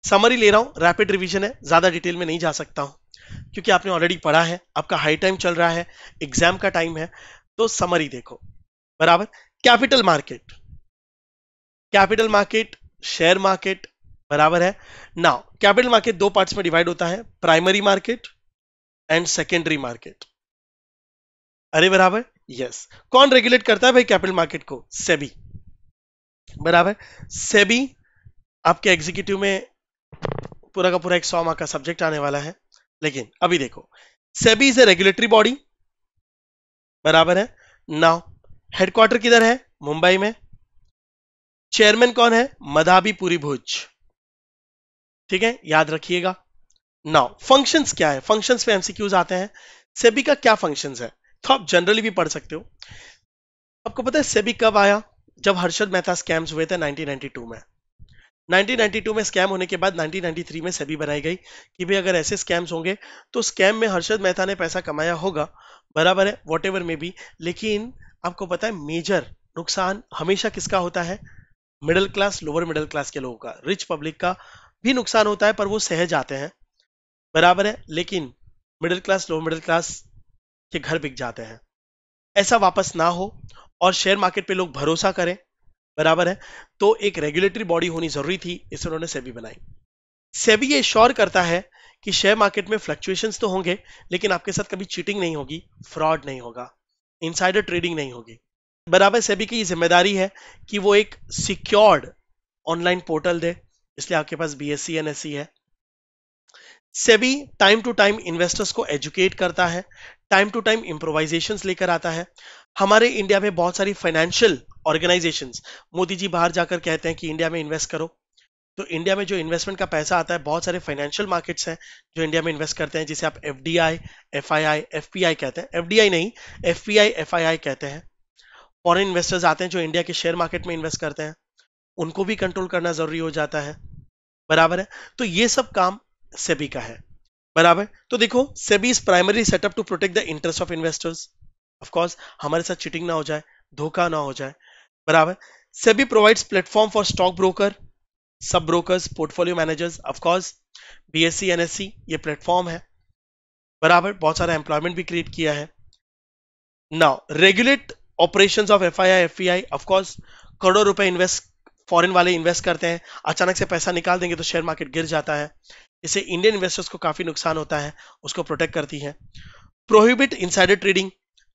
समरी ले रहा हूं रैपिड रिविजन है ज़्यादा डिटेल में नहीं जा सकता हूं क्योंकि आपने ऑलरेडी पढ़ा है आपका हाई टाइम चल रहा है एग्जाम का टाइम है तो समरी देखो बराबर capital market capital market share market बराबर है ना कैपिटल मार्केट दो पार्ट्स में डिवाइड होता है primary market and secondary market अरे बराबर यस yes. कौन रेगुलेट करता है भाई कैपिटल मार्केट को सेबी बराबर सेबी आपके एग्जीक्यूटिव में पूरा का पूरा एक सौ मार्क का सब्जेक्ट आने वाला है लेकिन अभी देखो SEBI is a regulatory body बराबर है नाउ हेडक्वार्टर किधर है मुंबई में चेयरमैन कौन है मदाबी पूरी भुज ठीक है याद रखिएगा नाउ फंक्शंस क्या है फंक्शंस में एमसीक्यूज आते हैं सेबी का क्या फंक्शंस है तो आप जनरली भी पढ़ सकते हो आपको पता है सेबी कब आया जब हर्षद मेहता स्कैम्स हुए थे 1992 में 1992 में स्कैम होने के बाद 1993 में सभी बनाई गई कि भाई अगर ऐसे स्कैम्स होंगे तो स्कैम में हर्षद मेहता ने पैसा कमाया होगा बराबर है वॉट एवर में भी लेकिन आपको पता है मेजर नुकसान हमेशा किसका होता है middle class lower middle class के लोगों का रिच पब्लिक का भी नुकसान होता है पर वो सहज आते हैं बराबर है लेकिन middle class lower middle class के घर बिक जाते हैं ऐसा वापस ना हो और शेयर मार्केट पे लोग भरोसा करें बराबर है तो एक रेगुलेटरी बॉडी होनी जरूरी थी इसे उन्होंने सेबी बनाई सेबी ये श्योर करता है कि शेयर मार्केट में फ्लक्चुएशंस तो होंगे लेकिन आपके साथ कभी चीटिंग नहीं होगी फ्रॉड नहीं होगा इनसाइडर ट्रेडिंग नहीं होगी बराबर सेबी की जिम्मेदारी है कि वो एक सिक्योर्ड ऑनलाइन पोर्टल दे इसलिए आपके पास बी एस e e है SEBI time to time investors को एजुकेट करता है टाइम टू टाइम इम्प्रोवाइजेशन लेकर आता है हमारे इंडिया में बहुत सारी फाइनेंशियल ऑर्गेनाइजेशन मोदी जी बाहर जाकर कहते हैं कि इंडिया में इन्वेस्ट करो तो इंडिया में जो इन्वेस्टमेंट का पैसा आता है बहुत सारे फाइनेंशियल मार्केट्स हैं जो इंडिया में इन्वेस्ट करते हैं जिसे आप F D I F I I F P I कहते हैं एफ डी आई नहीं F P I F I I कहते हैं फॉरन इन्वेस्टर्स आते हैं जो इंडिया के शेयर मार्केट में इन्वेस्ट करते हैं उनको भी कंट्रोल करना जरूरी हो जाता है बराबर है तो ये सब काम सेबी का है बराबर तो देखो SEBI is primary setup to protect the interest of investors of course हमारे साथ चिटिंग ना हो जाए धोखा ना हो जाए बराबर SEBI provides platform for stock broker sub brokers portfolio managers of course B S C N S C ये प्लेटफॉर्म है बराबर बहुत सारा एम्प्लॉयमेंट भी क्रिएट किया है now regulate operation of F I I F I of course करोड़ों रुपए इन्वेस्ट फॉरेन वाले इन्वेस्ट करते हैं अचानक से पैसा निकाल देंगे तो शेयर मार्केट गिर जाता है इससे इंडियन इन्वेस्टर्स को काफी नुकसान होता है उसको प्रोटेक्ट करती है प्रोहिबिट इनसाइडर ट्रेडिंग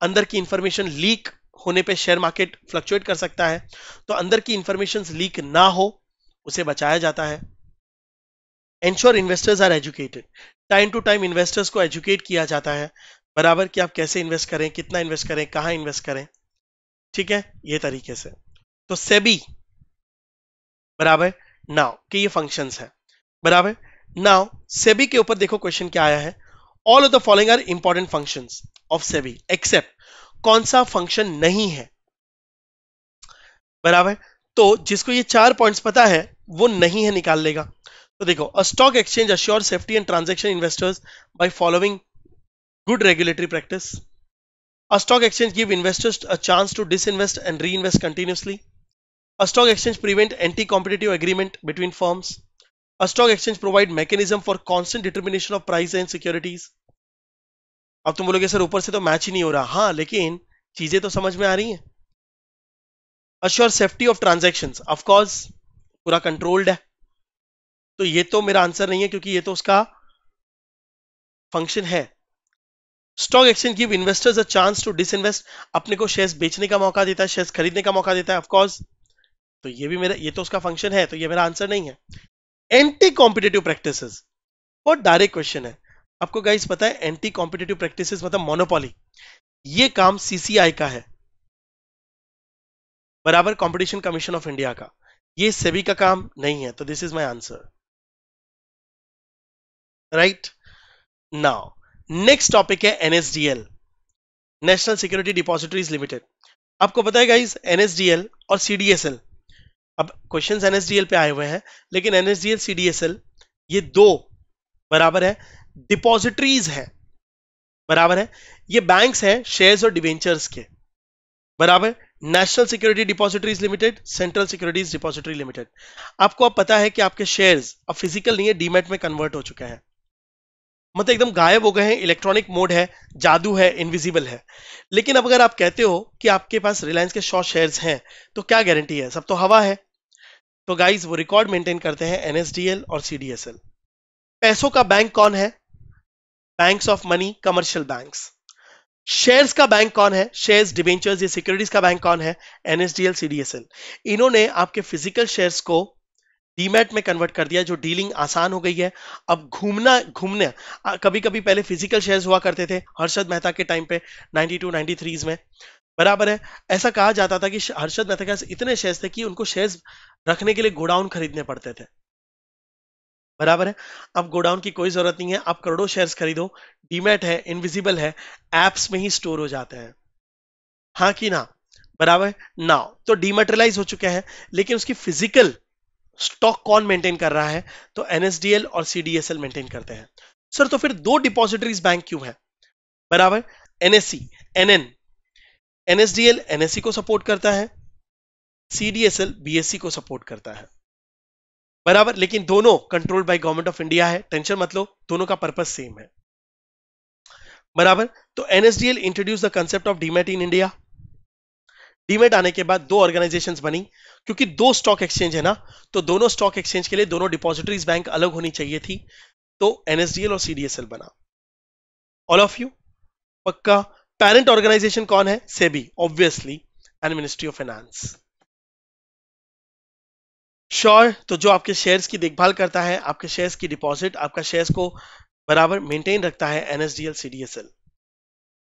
अंदर की इंफॉर्मेशन लीक होने पे शेयर मार्केट फ्लक्चुएट कर सकता है तो अंदर की इंफॉर्मेशन लीक ना हो उसे बचाया जाता है ensure investors are educated time to time investors को एजुकेट किया जाता है बराबर कि आप कैसे इन्वेस्ट करें कितना इन्वेस्ट करें कहाँ इन्वेस्ट करें ठीक है ये तरीके से तो सेबी बराबर नाउ कि ये फंक्शंस है बराबर नाउ सेबी के ऊपर देखो क्वेश्चन क्या आया है all of the following are important functions of SEBI except कौन सा फंक्शन नहीं है बराबर तो जिसको ये चार पॉइंट्स पता है वो नहीं है निकाल लेगा तो देखो a stock exchange assure safety and transaction investors by following good regulatory practice a stock exchange give investors a chance to disinvest and invest continuously a stock exchange prevent anti competitive agreement between forms a stock exchange provide mechanism for constant determination of price and securities अब तुम बोलोगे sir ऊपर से तो match ही नहीं हो रहा हाँ लेकिन चीजें तो समझ में आ रही हैं assure safety of transaction of course पूरा कंट्रोल्ड है तो ये तो मेरा आंसर नहीं है क्योंकि ये तो उसका फंक्शन है stock exchange give investors a chance to disinvest अपने को शेयर्स बेचने का मौका देता है शेयर्स खरीदने का मौका देता है ऑफकोर्स तो ये भी मेरा ये तो उसका फंक्शन है तो ये मेरा आंसर नहीं है एंटी कॉम्पिटेटिव प्रैक्टिस बहुत डायरेक्ट क्वेश्चन है आपको गाइस पता है एंटी कॉम्पिटेटिव प्रैक्टिस मतलब मोनोपोली ये काम सीसीआई का है बराबर कंपटीशन कमीशन ऑफ इंडिया का ये सेबी का काम नहीं है तो this is my answer right now next topic है NSDL national security depositories limited आपको पता है गाइस एनएसडीएल और सीडीएसएल अब क्वेश्चंस एनएसडीएल पे आए हुए हैं लेकिन एनएसडीएल सीडीएसएल ये दो बराबर है डिपॉजिटरीज है बराबर है ये बैंक्स हैं शेयर्स और डिवेंचर्स के बराबर national security depositories limited central securities depository limited आपको अब पता है कि आपके शेयर्स अब फिजिकल नहीं है डीमेट में कन्वर्ट हो चुके हैं मतलब एकदम गायब हो गए हैं इलेक्ट्रॉनिक मोड है जादू है इनविजिबल है लेकिन अब अगर आप कहते हो कि आपके पास रिलायंस के शॉर्ट शेयर्स हैं तो क्या गारंटी है सब तो हवा है तो गाइज वो रिकॉर्ड मेंटेन करते हैं एनएसडीएल और सीडीएसएल पैसों का बैंक कौन है banks of money commercial banks shares का बैंक कौन है शेयर्स डिबेंचर्स या सिक्योरिटीज का बैंक कौन है एनएसडीएल सीडीएसएल इन्होंने आपके फिजिकल शेयर्स को डीमेट में कन्वर्ट कर दिया जो डीलिंग आसान हो गई है अब घूमना घूमने कभी कभी पहले फिजिकल शेयर्स हुआ करते थे हर्षद मेहता के टाइम पे 92 93 में बराबर है ऐसा कहा जाता था कि हर्षद मेहता के इतने शेयर्स थे कि उनको शेयर्स रखने के लिए गोडाउन खरीदने पड़ते थे बराबर है अब गोडाउन की कोई जरूरत नहीं है आप करोड़ों शेयर्स खरीदो डीमेट है इनविजिबल है एप्स में ही स्टोर हो जाते हैं हाँ कि ना बराबर ना तो डिमेटेलाइज हो चुके हैं लेकिन उसकी फिजिकल स्टॉक कौन मेंटेन कर रहा है तो एनएसडीएल और सीडीएसएल मेंटेन करते हैं सर तो फिर दो डिपॉजिटरीज बैंक क्यों है बराबर एनएससी एनएन एनएसडीएल एनएससी को सपोर्ट करता है सीडीएसएल बीएससी को सपोर्ट करता है बराबर लेकिन दोनों controlled by government of India है टेंशन मतलब दोनों का पर्पज सेम है बराबर तो NSDL introduce the concept of demat in India demat आने के बाद दो ऑर्गेनाइजेशंस बनी क्योंकि दो स्टॉक एक्सचेंज है ना तो दोनों स्टॉक एक्सचेंज के लिए दोनों डिपॉजिटरीज बैंक अलग होनी चाहिए थी तो एनएसडीएल और सीडीएसएल बना ऑल ऑफ यू पक्का पेरेंट ऑर्गेनाइजेशन कौन है SEBI obviously and ministry of finance sure तो जो आपके शेयर्स की देखभाल करता है आपके शेयर्स की डिपॉजिट आपका शेयर्स को बराबर मेंटेन रखता है एनएसडीएल सीडीएसएल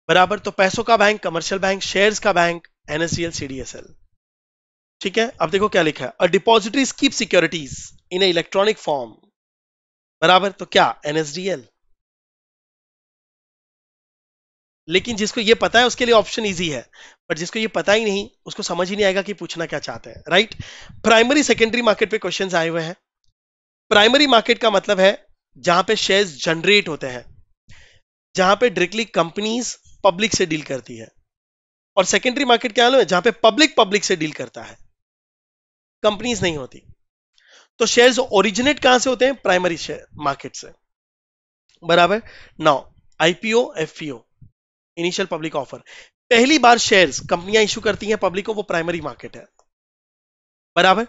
बराबर तो पैसों का बैंक कमर्शियल बैंक शेयर्स का बैंक एनएसडीएल सीडीएसएल ठीक है अब देखो क्या लिखा है a depository keep securities in electronic form बराबर तो क्या एनएसडीएल लेकिन जिसको ये पता है उसके लिए ऑप्शन इजी है बट जिसको ये पता ही नहीं उसको समझ ही नहीं आएगा कि पूछना क्या चाहते हैं राइट प्राइमरी सेकेंडरी मार्केट पे क्वेश्चंस आए हुए हैं प्राइमरी मार्केट का मतलब है जहां पे शेयर्स जनरेट होते हैं जहां पे डायरेक्टली कंपनीज पब्लिक से डील करती है और सेकेंडरी मार्केट क्या है जहां पे पब्लिक पब्लिक से डील करता है कंपनीज नहीं होती तो शेयर ओरिजिनेट कहां से होते हैं प्राइमरी मार्केट से बराबर now IPO F initial public offer पहली बार शेयर कंपनियां इशू करती हैं पब्लिक को वो प्राइमरी मार्केट है बराबर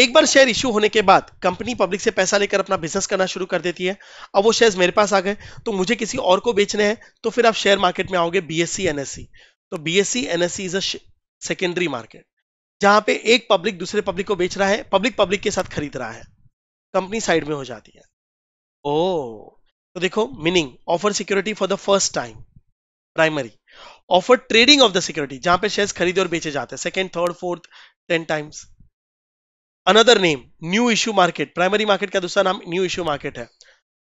एक बार शेयर इशू होने के बाद कंपनी पब्लिक से पैसा लेकर अपना बिजनेस करना शुरू कर देती है अब वो शेयर्स मेरे पास आ गए तो मुझे किसी और को बेचने हैं तो फिर आप शेयर मार्केट में आओगे बीएससी एनएससी तो BSC NSC is a secondary market जहां पे एक पब्लिक दूसरे पब्लिक को बेच रहा है पब्लिक पब्लिक के साथ खरीद रहा है कंपनी साइड में हो जाती है ओ तो देखो meaning offer security for the first time primary offer trading of the security जहां पे शेयर्स खरीदे और बेचे जाते हैं second third fourth ten times another name new issue market primary market का दूसरा नाम न्यू इश्यू मार्केट है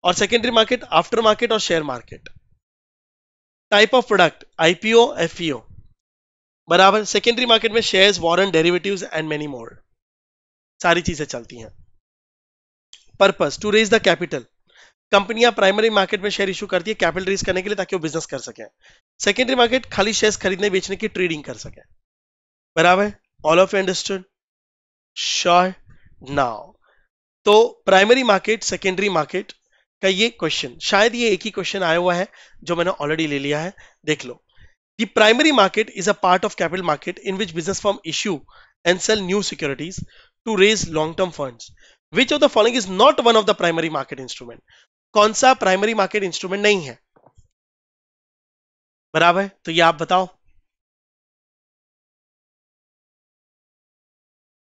और सेकेंडरी मार्केट आफ्टर मार्केट और share market type of product IPO FPO बराबर सेकेंडरी मार्केट में shares warrant derivative and many more सारी चीजें चलती हैं purpose to raise the capital कंपनियां प्राइमरी मार्केट में शेयर इशू करती है कैपिटल रेज करने के लिए ताकि वो बिजनेस कर सके सेकेंडरी मार्केट खाली शेयर खरीदने बेचने की ट्रेडिंग कर सके बराबर all of industrial sure now तो प्राइमरी मार्केट सेकेंडरी मार्केट का ये क्वेश्चन शायद ये एक ही क्वेश्चन आया हुआ है जो मैंने ऑलरेडी ले लिया है देख लो कि primary market is a part of capital market in which business form issue and sell new securities to raise long term funds Which of the following is not one of the primary market instrument? कौन सा primary market instrument नहीं है बराबर तो ये आप बताओ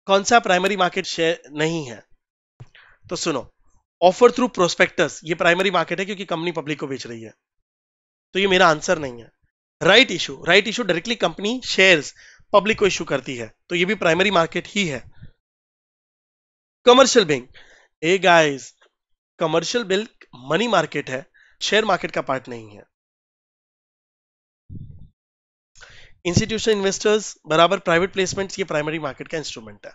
कौन सा प्राइमरी मार्केट शेयर नहीं है तो सुनो ऑफर थ्रू प्रोस्पेक्टस ये प्राइमरी मार्केट है क्योंकि कंपनी पब्लिक को बेच रही है तो ये मेरा आंसर नहीं है right issue right issue directly company shares public को इशू करती है तो ये भी प्राइमरी मार्केट ही है commercial bank a guys commercial bill money market है शेयर मार्केट का पार्ट नहीं है इंस्टीट्यूशन इन्वेस्टर्स बराबर प्राइवेट प्लेसमेंट ये प्राइमरी मार्केट का इंस्ट्रूमेंट है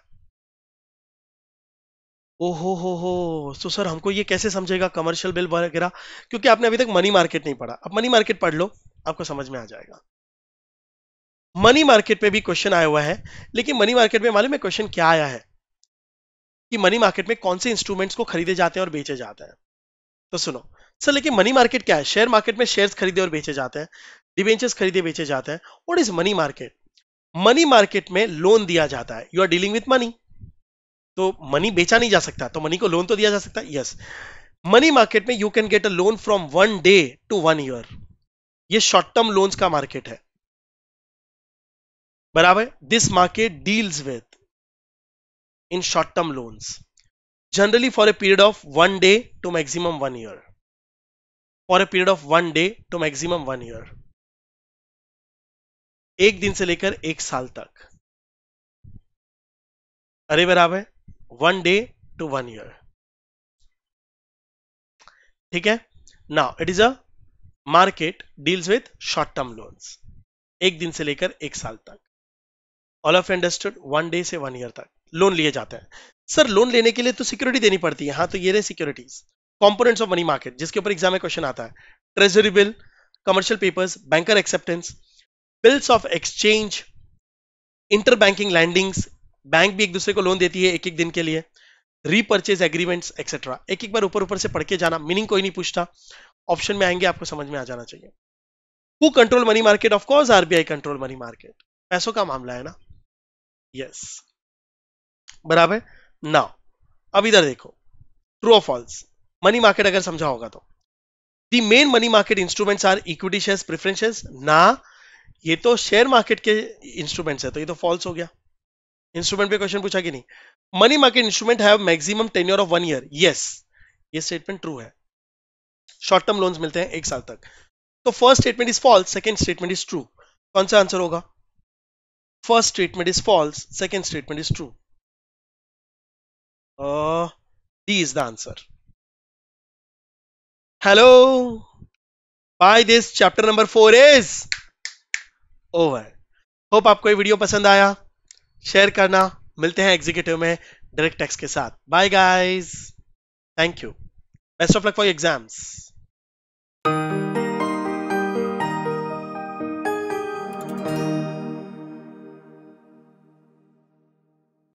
ओहो हो हो तो सर हमको ये कैसे समझेगा कमर्शियल बिल वगैरह क्योंकि आपने अभी तक मनी मार्केट नहीं पढ़ा अब मनी मार्केट पढ़ लो आपको समझ में आ जाएगा मनी मार्केट पे भी क्वेश्चन आया हुआ है लेकिन मनी मार्केट में मालूम है क्वेश्चन क्या आया है कि मनी मार्केट में कौन से इंस्ट्रूमेंट्स को खरीदे जाते हैं और बेचे जाते हैं तो सुनो सर लेकिन मनी मार्केट क्या है शेयर मार्केट में शेयर्स खरीदे और बेचे जाते हैं डिवेंचर्स खरीदे बेचे जाते हैं और is money market money market में लोन दिया जाता है you are dealing with money तो मनी बेचा नहीं जा सकता तो मनी को लोन तो दिया जा सकता है यस मनी मार्केट में you can get a loan from one day to one year ये शॉर्ट टर्म लोन्स का मार्केट है बराबर this market deals with in short term loans generally for a period of one day to maximum one year for a period of one day to maximum one year एक दिन से लेकर एक साल तक अरे बराबर one day to one year ठीक है now it is a market deals with short term loans एक दिन से लेकर एक साल तक all of understood one day से वन ईयर तक लोन लिए जाते हैं सर लोन लेने के लिए तो सिक्योरिटी देनी पड़ती है हाँ तो ये रहे securities components of money market जिसके ऊपर एग्जाम में क्वेश्चन आता है treasury bill commercial papers banker acceptance bills of exchange inter banking lendings bank भी एक दूसरे को लोन देती है एक एक दिन के लिए रीपर्चेज एग्रीमेंट्स एक्सेट्रा एक एक बार ऊपर ऊपर से पढ़ के जाना मीनिंग कोई नहीं पूछता ऑप्शन में आएंगे आपको समझ में आ जाना चाहिए who control money market of course RBI control money market पैसों का मामला है ना यस yes. बराबर ना अब इधर देखो true of false money market अगर समझा होगा तो the main money market instruments are equity shares preferences ना ये तो शेयर मार्केट के इंस्ट्रूमेंट्स है तो ये तो फॉल्स हो गया इंस्ट्रूमेंट पे क्वेश्चन पूछा कि नहीं money market instrument have maximum tenure of one year yes ये स्टेटमेंट ट्रू है शॉर्ट टर्म लोन्स मिलते हैं एक साल तक तो first statement is false second statement is true कौन सा आंसर होगा first statement is false second statement is true Uh, is the answer answer. Bye this chapter number four is over hope आपको ये वीडियो पसंद आया share करना मिलते हैं एग्जीक्यूटिव में डायरेक्ट टेक्स के साथ bye guys thank you best of luck for exams